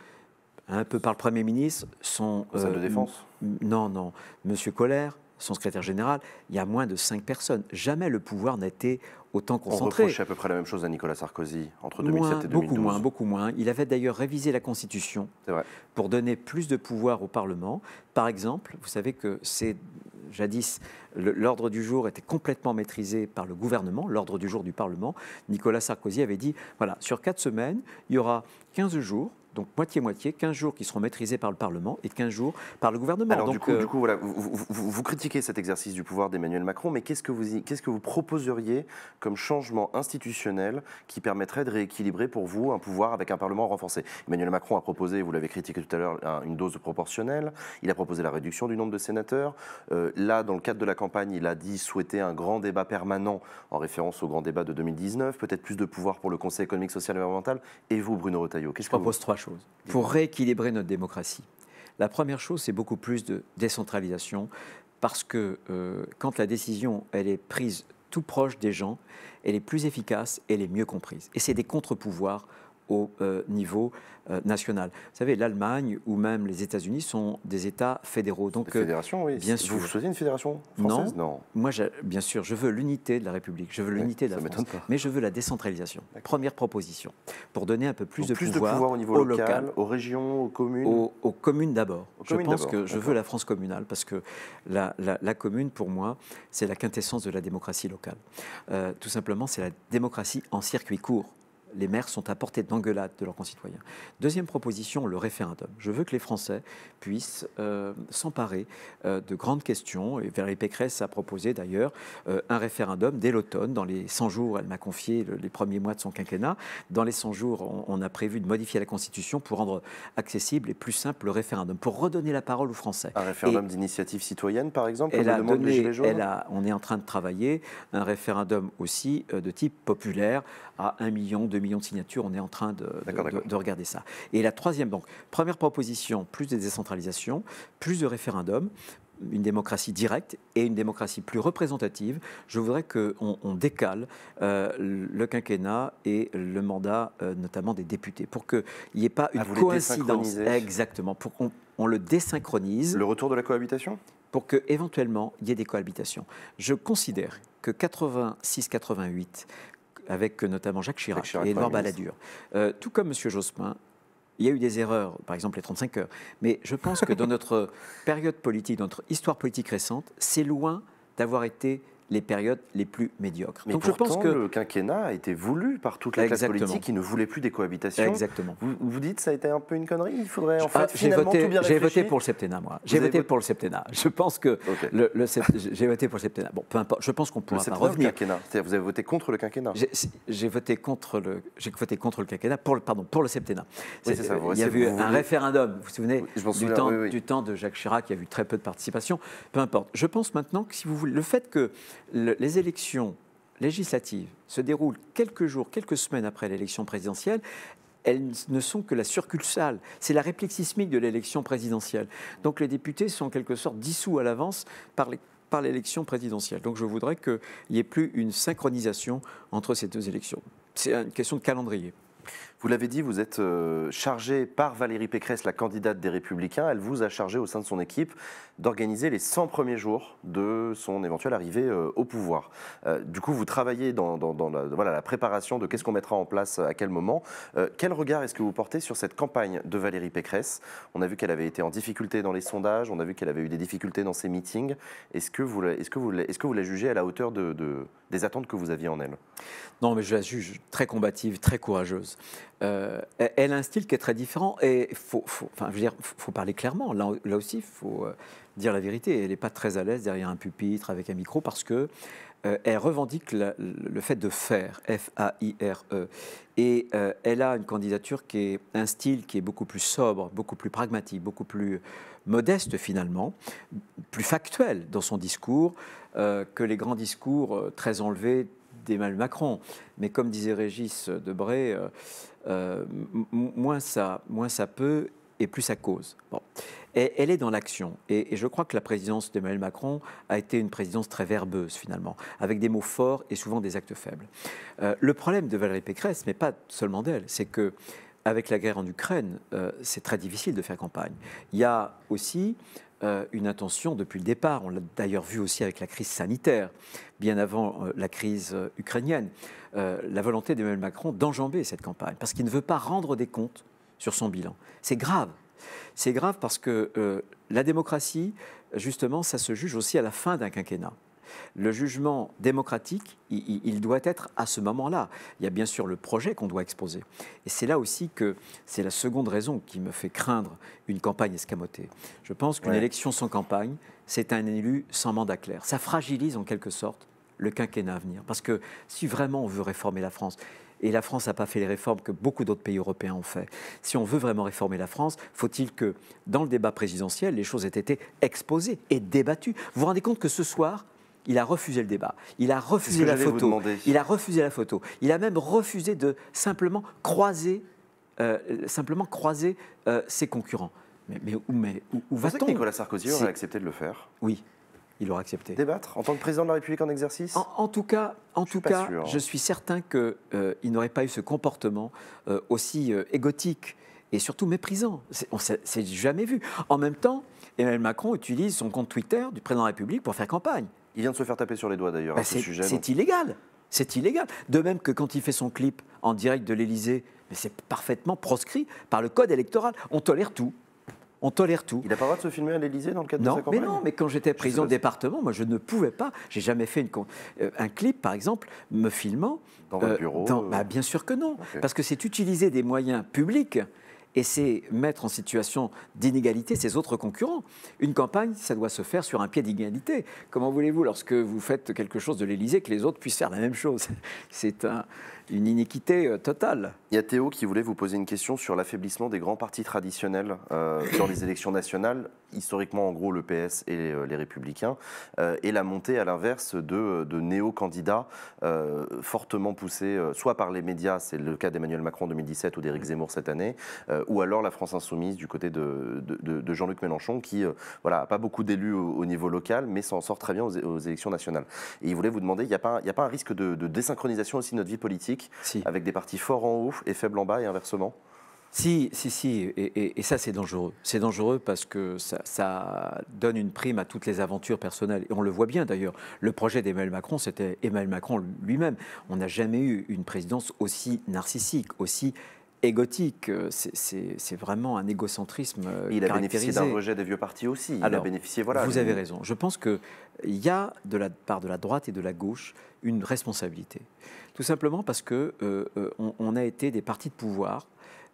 un peu par le Premier ministre, son... Euh, de défense Non, non, Monsieur Colère, son secrétaire général, il y a moins de cinq personnes. Jamais le pouvoir n'a été autant concentré. On reprochait à peu près la même chose à Nicolas Sarkozy entre 2007 et 2012. Beaucoup moins, beaucoup moins. Il avait d'ailleurs révisé la Constitution pour donner plus de pouvoir au Parlement. Par exemple, vous savez que c'est jadis l'ordre du jour était complètement maîtrisé par le gouvernement, l'ordre du jour du Parlement. Nicolas Sarkozy avait dit voilà, sur quatre semaines, il y aura 15 jours donc moitié-moitié, 15 jours qui seront maîtrisés par le Parlement et 15 jours par le gouvernement. Alors du coup, euh, du coup voilà, vous, critiquez cet exercice du pouvoir d'Emmanuel Macron, mais qu'est-ce que, vous, quest que vous proposeriez comme changement institutionnel qui permettrait de rééquilibrer pour vous un pouvoir avec un Parlement renforcé Emmanuel Macron a proposé, vous l'avez critiqué tout à l'heure, une dose proportionnelle, il a proposé la réduction du nombre de sénateurs. Euh, là, dans le cadre de la campagne, il a dit souhaiter un grand débat permanent en référence au grand débat de 2019, peut-être plus de pouvoir pour le Conseil économique, social et environnemental. Et vous, Bruno Retailleau, qu'est-ce que propose vous... trois choses. Mmh. pour rééquilibrer notre démocratie. La première chose, c'est beaucoup plus de décentralisation, parce que euh, quand la décision elle est prise tout proche des gens, elle est plus efficace, elle est mieux comprise. Et c'est des contre-pouvoirs au euh, niveau euh, national. Vous savez, l'Allemagne ou même les États-Unis sont des États fédéraux. Donc, oui. Euh, bien sûr. Vous choisissez une fédération française Non. non. Moi, bien sûr, je veux l'unité de la République, je veux l'unité de la France, mais je veux la décentralisation. Première proposition, pour donner un peu plus, de, plus pouvoir de, au niveau local, aux régions, aux communes Aux, communes d'abord. Je pense que je veux la France communale, parce que la, commune, pour moi, c'est la quintessence de la démocratie locale. tout simplement, c'est la démocratie en circuit court les maires sont à portée d'engueulade de leurs concitoyens. Deuxième proposition, le référendum. Je veux que les Français puissent euh, s'emparer euh, de grandes questions. Et Valérie Pécresse a proposé d'ailleurs euh, un référendum dès l'automne. Dans les 100 jours, elle m'a confié les premiers mois de son quinquennat. Dans les 100 jours, on, a prévu de modifier la Constitution pour rendre accessible et plus simple le référendum, pour redonner la parole aux Français. Un référendum d'initiative citoyenne, par exemple, elle comme a les On est en train de travailler un référendum aussi de type populaire à 1 million, 2 millions de signatures, on est en train de, regarder ça. Et la troisième, donc, première proposition, plus de décentralisation, plus de référendums, une démocratie directe et une démocratie plus représentative. Je voudrais qu'on on décale euh, le quinquennat et le mandat euh, notamment des députés pour qu'il n'y ait pas ah, une coïncidence. Exactement, pour qu'on le désynchronise. Le retour de la cohabitation Pour qu'éventuellement, il y ait des cohabitations. Je considère que 86-88 avec euh, notamment Jacques Chirac, et Edouard Balladur. Euh, tout comme M. Jospin, il y a eu des erreurs, par exemple les 35 heures. Mais je pense que dans notre période politique, dans notre histoire politique récente, c'est loin d'avoir été les périodes les plus médiocres. Mais Donc je pense que le quinquennat a été voulu par toute la classe politique qui ne voulait plus des cohabitations. Exactement. Vous, vous dites ça a été un peu une connerie. Il faudrait en fait ah, finalement tout bien J'ai voté pour le septennat moi. J'ai voté, pour le septennat. Je pense que le, j'ai voté pour le septennat. Bon, peu importe. Je pense qu'on pourra revenir. C'est-à-dire vous avez voté contre le quinquennat. J'ai voté contre le j'ai voté contre le quinquennat pour le pardon pour le septennat. c'est ça, il y a eu un référendum. Vous vous souvenez du temps du temps de Jacques Chirac. Il y a eu très peu de participation. Peu importe. Je pense maintenant que si vous voulez le fait que les élections législatives se déroulent quelques jours, quelques semaines après l'élection présidentielle, elles ne sont que la succursale. C'est la réplexismique de l'élection présidentielle. Donc les députés sont en quelque sorte dissous à l'avance par par l'élection présidentielle. Donc je voudrais qu'il n'y ait plus une synchronisation entre ces deux élections. C'est une question de calendrier. Vous l'avez dit, vous êtes euh, chargé par Valérie Pécresse, la candidate des Républicains. Elle vous a chargé au sein de son équipe d'organiser les 100 premiers jours de son éventuelle arrivée euh, au pouvoir. Euh, du coup, vous travaillez dans, la, préparation de qu'est-ce qu'on mettra en place à quel moment. Quel regard est-ce que vous portez sur cette campagne de Valérie Pécresse On a vu qu'elle avait été en difficulté dans les sondages, on a vu qu'elle avait eu des difficultés dans ses meetings. Est-ce que vous, est-ce que vous, est-ce que vous la jugez à la hauteur des attentes que vous aviez en elle Non, mais je la juge très combative, très courageuse. Euh, elle a un style qui est très différent et faut, faut parler clairement. Là, là aussi, faut euh, dire la vérité. Elle n'est pas très à l'aise derrière un pupitre avec un micro parce que euh, elle revendique le fait de faire, F-A-I-R-E. Et elle a une candidature qui est un style qui est beaucoup plus sobre, beaucoup plus pragmatique, beaucoup plus modeste finalement, plus factuel dans son discours que les grands discours très enlevés d'Emmanuel Macron. Mais comme disait Régis Debray, euh, euh, moins, ça, moins ça peut et plus ça cause. Bon. Et elle est dans l'action. Et, je crois que la présidence d'Emmanuel Macron a été une présidence très verbeuse, finalement, avec des mots forts et souvent des actes faibles. Euh, le problème de Valérie Pécresse, mais pas seulement d'elle, c'est que avec la guerre en Ukraine, euh, c'est très difficile de faire campagne. Il y a aussi euh, une intention depuis le départ, on l'a d'ailleurs vu aussi avec la crise sanitaire, bien avant euh, la crise ukrainienne, la volonté d'Emmanuel Macron d'enjamber cette campagne, parce qu'il ne veut pas rendre des comptes sur son bilan. C'est grave. C'est grave parce que la démocratie, justement, ça se juge aussi à la fin d'un quinquennat. Le jugement démocratique, il, doit être à ce moment-là. Il y a bien sûr le projet qu'on doit exposer. Et c'est là aussi que c'est la seconde raison qui me fait craindre une campagne escamotée. Je pense qu'une élection sans campagne, c'est un élu sans mandat clair. Ça fragilise en quelque sorte le quinquennat à venir. Parce que si vraiment on veut réformer la France, et la France n'a pas fait les réformes que beaucoup d'autres pays européens ont fait. Si on veut vraiment réformer la France, faut-il que dans le débat présidentiel, les choses aient été exposées et débattues Vous vous rendez compte que ce soir, il a refusé le débat, il a refusé la photo, il a refusé la photo, il a même refusé de simplement croiser, euh, simplement croiser euh, ses concurrents. Mais, mais où, va-t-on Nicolas Sarkozy aurait accepté de le faire Oui, il aurait accepté. Débattre en tant que président de la République en exercice En, tout cas, en je, tout cas je suis certain qu'il euh, n'aurait pas eu ce comportement aussi égotique et surtout méprisant. On s'est jamais vu. En même temps, Emmanuel Macron utilise son compte Twitter du président de la République pour faire campagne. Il vient de se faire taper sur les doigts d'ailleurs bah, hein, ce sujet. C'est illégal. C'est illégal. De même que quand il fait son clip en direct de l'Elysée, mais c'est parfaitement proscrit par le code électoral. On tolère tout. On tolère tout. Il n'a pas le droit de se filmer à l'Elysée dans le cadre de sa campagne mais Non, mais quand j'étais président de département, moi, je ne pouvais pas. J'ai jamais fait une euh, un clip, par exemple, me filmant. Dans un euh, bureau euh. bah, Bien sûr que non. Parce que c'est utiliser des moyens publics et c'est mettre en situation d'inégalité ses autres concurrents. Une campagne, ça doit se faire sur un pied d'égalité. Comment voulez-vous, lorsque vous faites quelque chose de l'Élysée, que les autres puissent faire la même chose C'est un, une iniquité euh, totale. Il y a Théo qui voulait vous poser une question sur l'affaiblissement des grands partis traditionnels euh, dans les élections nationales, historiquement en gros le PS et euh, les, Républicains, et la montée à l'inverse de, néo-candidats fortement poussés, soit par les médias, c'est le cas d'Emmanuel Macron en 2017 ou d'Éric Zemmour cette année, ou alors la France insoumise du côté de, Jean-Luc Mélenchon qui voilà, n'a pas beaucoup d'élus au, niveau local, mais s'en sort très bien aux, élections nationales. Et il voulait vous demander, il n'y a, a, pas un risque de désynchronisation aussi de notre vie politique avec des partis forts en haut et faibles en bas et inversement si, si, si, et, ça c'est dangereux. C'est dangereux parce que ça, donne une prime à toutes les aventures personnelles. Et on le voit bien d'ailleurs. Le projet d'Emmanuel Macron, c'était Emmanuel Macron lui-même. On n'a jamais eu une présidence aussi narcissique, aussi égotique. Euh, c'est vraiment un égocentrisme. Euh, il a bénéficié d'un rejet des vieux partis aussi. Il a Vous avez raison. Je pense qu'il y a, de la part de la droite et de la gauche, une responsabilité. Tout simplement parce qu'on euh, a été des partis de pouvoir,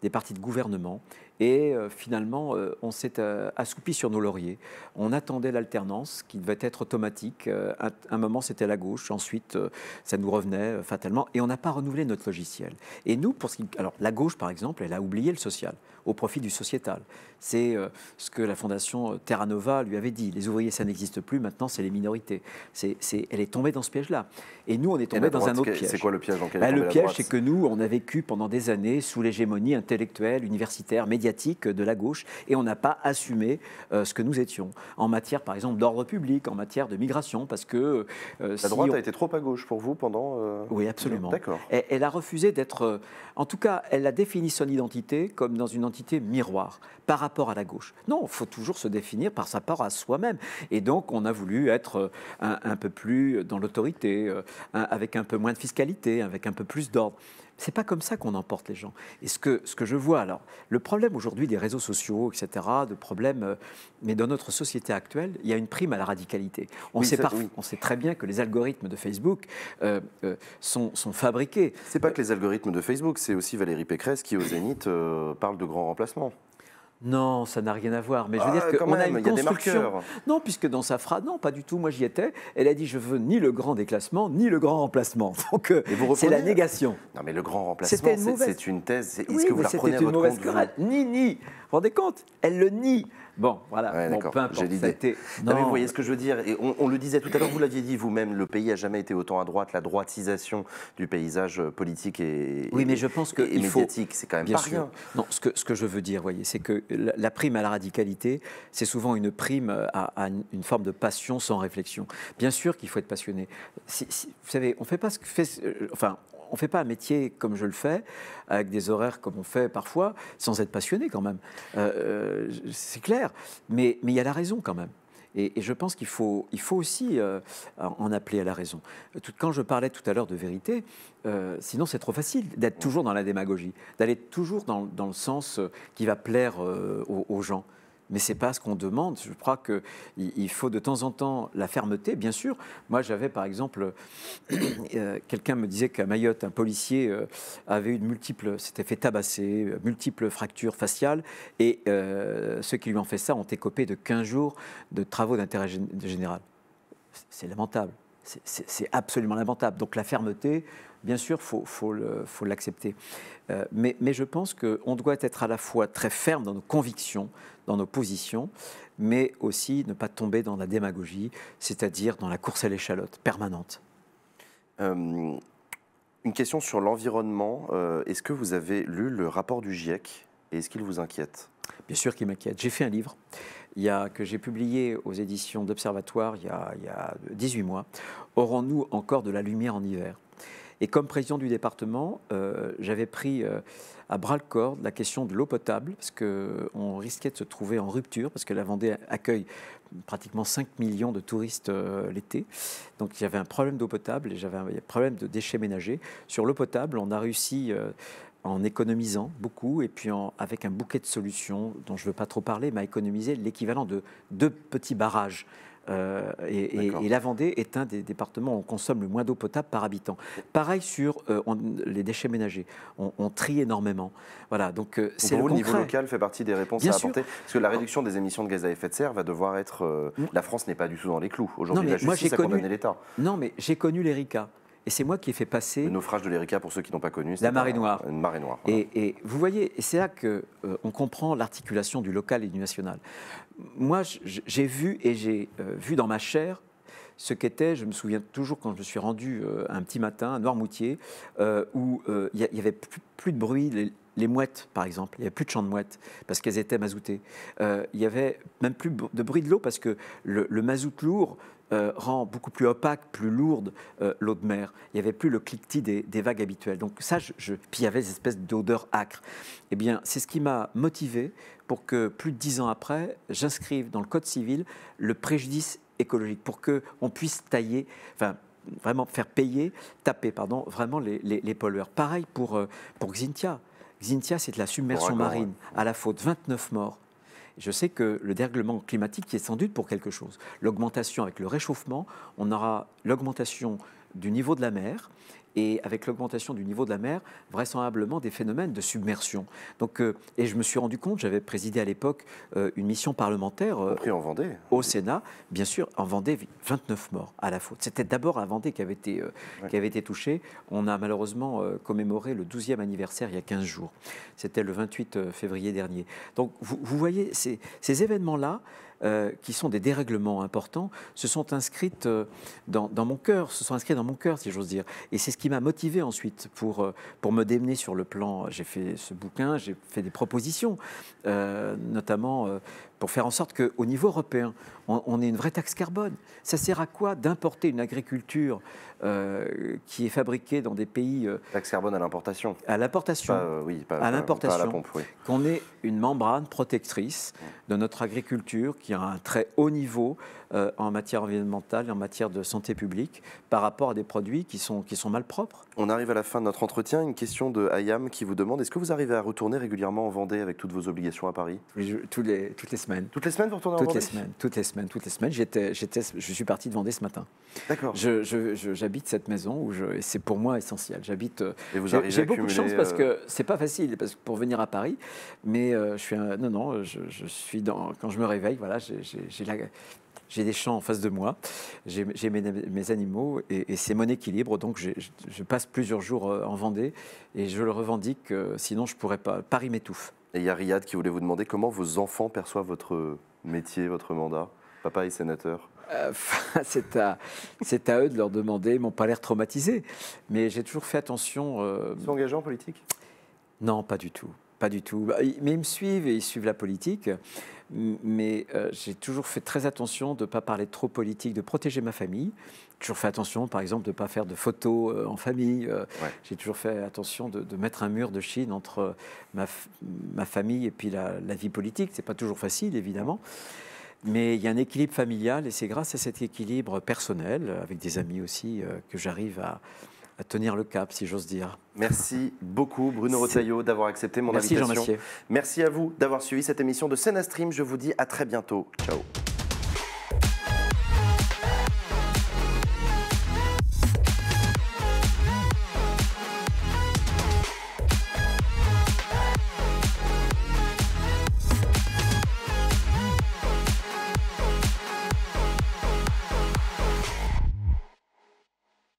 des partis de gouvernement, et euh, finalement, euh, on s'est euh, assoupi sur nos lauriers. On attendait l'alternance qui devait être automatique. un, un moment, c'était la gauche. Ensuite, ça nous revenait fatalement. Et on n'a pas renouvelé notre logiciel. Et nous, pour ce qui... Alors, la gauche, par exemple, elle a oublié le social au profit du sociétal. C'est euh, ce que la fondation euh, Terra Nova lui avait dit. Les ouvriers, ça n'existe plus, maintenant c'est les minorités. C'est, elle est tombée dans ce piège-là. Et nous, on est tombé dans un autre piège. C'est quoi le piège dans bah, Le piège, c'est que nous, on a vécu pendant des années sous l'hégémonie intellectuelle, universitaire, médiatique de la gauche, et on n'a pas assumé euh, ce que nous étions. En matière, par exemple, d'ordre public, en matière de migration, parce que... la droite a été trop à gauche pour vous pendant... Oui, absolument. D'accord. Elle, elle a refusé d'être... En tout cas, elle a défini son identité comme dans une entité miroir par rapport à la gauche. Non, il faut toujours se définir par rapport à soi-même. Et donc, on a voulu être euh, un peu plus dans l'autorité, euh, avec un peu moins de fiscalité, avec un peu plus d'ordre. C'est pas comme ça qu'on emporte les gens. Et ce que, ce que je vois, alors, le problème aujourd'hui des réseaux sociaux, etc., de problèmes, euh, mais dans notre société actuelle, il y a une prime à la radicalité. On, sait, on sait très bien que les algorithmes de Facebook euh, euh, sont, sont, fabriqués. C'est pas que les algorithmes de Facebook, c'est aussi Valérie Pécresse qui, au Zénith, parle de grands remplacements. Non, ça n'a rien à voir. Mais je veux ah, dire qu'on a une construction. A non, puisque dans sa phrase, non, pas du tout. Moi, j'y étais. Elle a dit je veux ni le grand déclassement ni le grand remplacement. Donc, euh, c'est la négation. Non, mais le grand remplacement, c'est une, une, thèse. Est-ce que vous la reprenez à votre une mauvaise compte, Ni, ni. Vous vous rendez compte Elle le nie. Bon, voilà. bon, peu vous voyez ce que je veux dire. Et on, le disait tout à l'heure, vous l'aviez dit vous-même, le pays a jamais été autant à droite. La droitisation du paysage euh, politique et, oui, mais je pense que médiatique, c'est quand même bien sûr. Non, ce que, ce que je veux dire, voyez, c'est que la, prime à la radicalité, c'est souvent une prime à, une forme de passion sans réflexion. Bien sûr qu'il faut être passionné. vous savez, on fait pas ce que fait, euh, enfin, on ne fait pas un métier comme je le fais, avec des horaires comme on fait parfois, sans être passionné quand même. Euh, euh, c'est clair. Mais il y a la raison quand même. Et, je pense qu'il faut, il faut aussi euh, en appeler à la raison. quand je parlais tout à l'heure de vérité, sinon c'est trop facile d'être toujours dans la démagogie, d'aller toujours dans, le sens qui va plaire aux gens mais ce n'est pas ce qu'on demande. Je crois qu'il faut de temps en temps la fermeté, bien sûr. Moi, j'avais par exemple, euh, quelqu'un me disait qu'à Mayotte, un policier euh, avait eu de multiples, s'était fait tabasser, euh, multiples fractures faciales, et ceux qui lui ont fait ça ont écopé de 15 jours de travaux d'intérêt général. C'est lamentable. C'est absolument lamentable. Donc la fermeté, bien sûr, il faut, faut l'accepter. mais, mais, je pense qu'on doit être à la fois très ferme dans nos convictions, dans nos positions, mais aussi ne pas tomber dans la démagogie, c'est-à-dire dans la course à l'échalote permanente. Euh, une question sur l'environnement. Euh, est-ce que vous avez lu le rapport du GIEC et est-ce qu'il vous inquiète Bien sûr qu'il m'inquiète. J'ai fait un livre il que j'ai publié aux éditions d'Observatoire il, y a 18 mois. Aurons-nous encore de la lumière en hiver Et comme président du département, euh, j'avais pris à bras-le-corps la question de l'eau potable, parce qu'on risquait de se trouver en rupture, parce que la Vendée accueille pratiquement 5 millions de touristes euh, l'été. Donc il y avait un problème d'eau potable et j'avais un problème de déchets ménagers. Sur l'eau potable, on a réussi euh, en économisant beaucoup et puis avec un bouquet de solutions dont je ne veux pas trop parler, mais à économiser l'équivalent de deux petits barrages euh, et, la Vendée est un des départements où on consomme le moins d'eau potable par habitant. Pareil sur euh, les déchets ménagers. On, trie énormément. Voilà, donc euh, c'est le, niveau local fait partie des réponses à apporter. Parce que la ah. réduction des émissions de gaz à effet de serre va devoir être. Mm. La France n'est pas du tout dans les clous. Aujourd'hui, la justice moi, a condamné l'État. Non, mais j'ai connu l'ERICA. Et c'est moi qui ai fait passer. Le naufrage de l'ERICA, pour ceux qui n'ont pas connu. La marée noire. marée noire. Et, vous voyez, c'est là qu'on on comprend l'articulation du local et du national moi, j'ai vu et j'ai euh, vu dans ma chair ce qu'était, je me souviens toujours quand je me suis rendu euh, un petit matin à Noirmoutier, euh, où il n'y avait plus, de bruit, les mouettes, par exemple. Il n'y avait plus de champs de mouettes parce qu'elles étaient mazoutées. Euh, il n'y avait même plus de bruit de l'eau parce que le, mazout lourd euh, rend beaucoup plus opaque, plus lourde euh, l'eau de mer. Il n'y avait plus le cliquetis des, vagues habituelles. Donc ça, je, puis il y avait des espèces d'odeurs acres. Eh bien, c'est ce qui m'a motivé pour que plus de dix ans après, j'inscrive dans le Code civil le préjudice écologique pour que on puisse tailler, enfin vraiment faire payer, taper, pardon, vraiment les, pollueurs. Pareil pour, pour Xintia. Xintia, c'est de la submersion marine, à la faute 29 morts. Je sais que le dérèglement climatique qui est sans doute pour quelque chose. L'augmentation avec le réchauffement, on aura l'augmentation du niveau de la mer. Et avec l'augmentation du niveau de la mer, vraisemblablement des phénomènes de submersion. Donc, euh, et je me suis rendu compte, j'avais présidé à l'époque euh, une mission parlementaire euh, en Vendée. au Sénat, bien sûr, en Vendée, 29 morts à la faute. C'était d'abord à Vendée qui avait, été, été touchée. On a malheureusement commémoré le 12e anniversaire il y a 15 jours. C'était le 28 février dernier. Donc vous, voyez, ces événements-là, euh, qui sont des dérèglements importants, se sont inscrites euh, dans, mon cœur, se sont inscrites dans mon cœur, si j'ose dire. Et c'est ce qui m'a motivé ensuite pour, euh, pour me démener sur le plan. J'ai fait ce bouquin, j'ai fait des propositions, notamment pour faire en sorte qu'au niveau européen, on, ait une vraie taxe carbone. Ça sert à quoi d'importer une agriculture euh, qui est fabriquée dans des pays... Euh, taxe carbone à l'importation. À l'importation. Euh, oui, pas, à l'importation. Qu'on ait une membrane protectrice de notre agriculture qui a un très haut niveau euh, en matière environnementale en matière de santé publique par rapport à des produits qui sont, qui sont propres. On arrive à la fin de notre entretien. Une question de Ayam qui vous demande est-ce que vous arrivez à retourner régulièrement en Vendée avec toutes vos obligations à Paris toutes les, toutes les semaines. Toutes les semaines vous retournez en toutes Vendée les semaines, Toutes les semaines, toutes les semaines. je suis parti de Vendée ce matin. D'accord. Je, j'habite cette maison où je, et c'est pour moi essentiel. J'habite. Euh, et vous j'ai, beaucoup de chance parce que euh, c'est pas facile parce pour venir à Paris, mais je suis un, non non, je, suis dans quand je me réveille, voilà, j'ai la j'ai des champs en face de moi, j'ai mes, animaux et, c'est mon équilibre. Donc je, passe plusieurs jours euh, en Vendée et je le revendique, euh, sinon je ne pourrais pas. Paris m'étouffe. Et il y a Riyad qui voulait vous demander comment vos enfants perçoivent votre métier, votre mandat. Papa est sénateur. Euh, c'est à, eux de leur demander. Ils m'ont pas l'air traumatisés, mais j'ai toujours fait attention. Euh... Ils sont engagés en politique Non, pas du tout. Pas du tout. Bah, mais ils me suivent et ils suivent la politique mais euh, j'ai toujours fait très attention de ne pas parler trop politique, de protéger ma famille. J'ai toujours fait attention, par exemple, de ne pas faire de photos euh, en famille. Euh. J'ai toujours fait attention de, mettre un mur de Chine entre ma, ma famille et puis la, la vie politique. Ce n'est pas toujours facile, évidemment. Mais il y a un équilibre familial et c'est grâce à cet équilibre personnel, avec des amis aussi, que j'arrive à, tenir le cap, si j'ose dire. Merci beaucoup, Bruno Rotaillot, d'avoir accepté mon invitation. Merci, Merci à vous d'avoir suivi cette émission de Sénastream, Je vous dis à très bientôt. Ciao.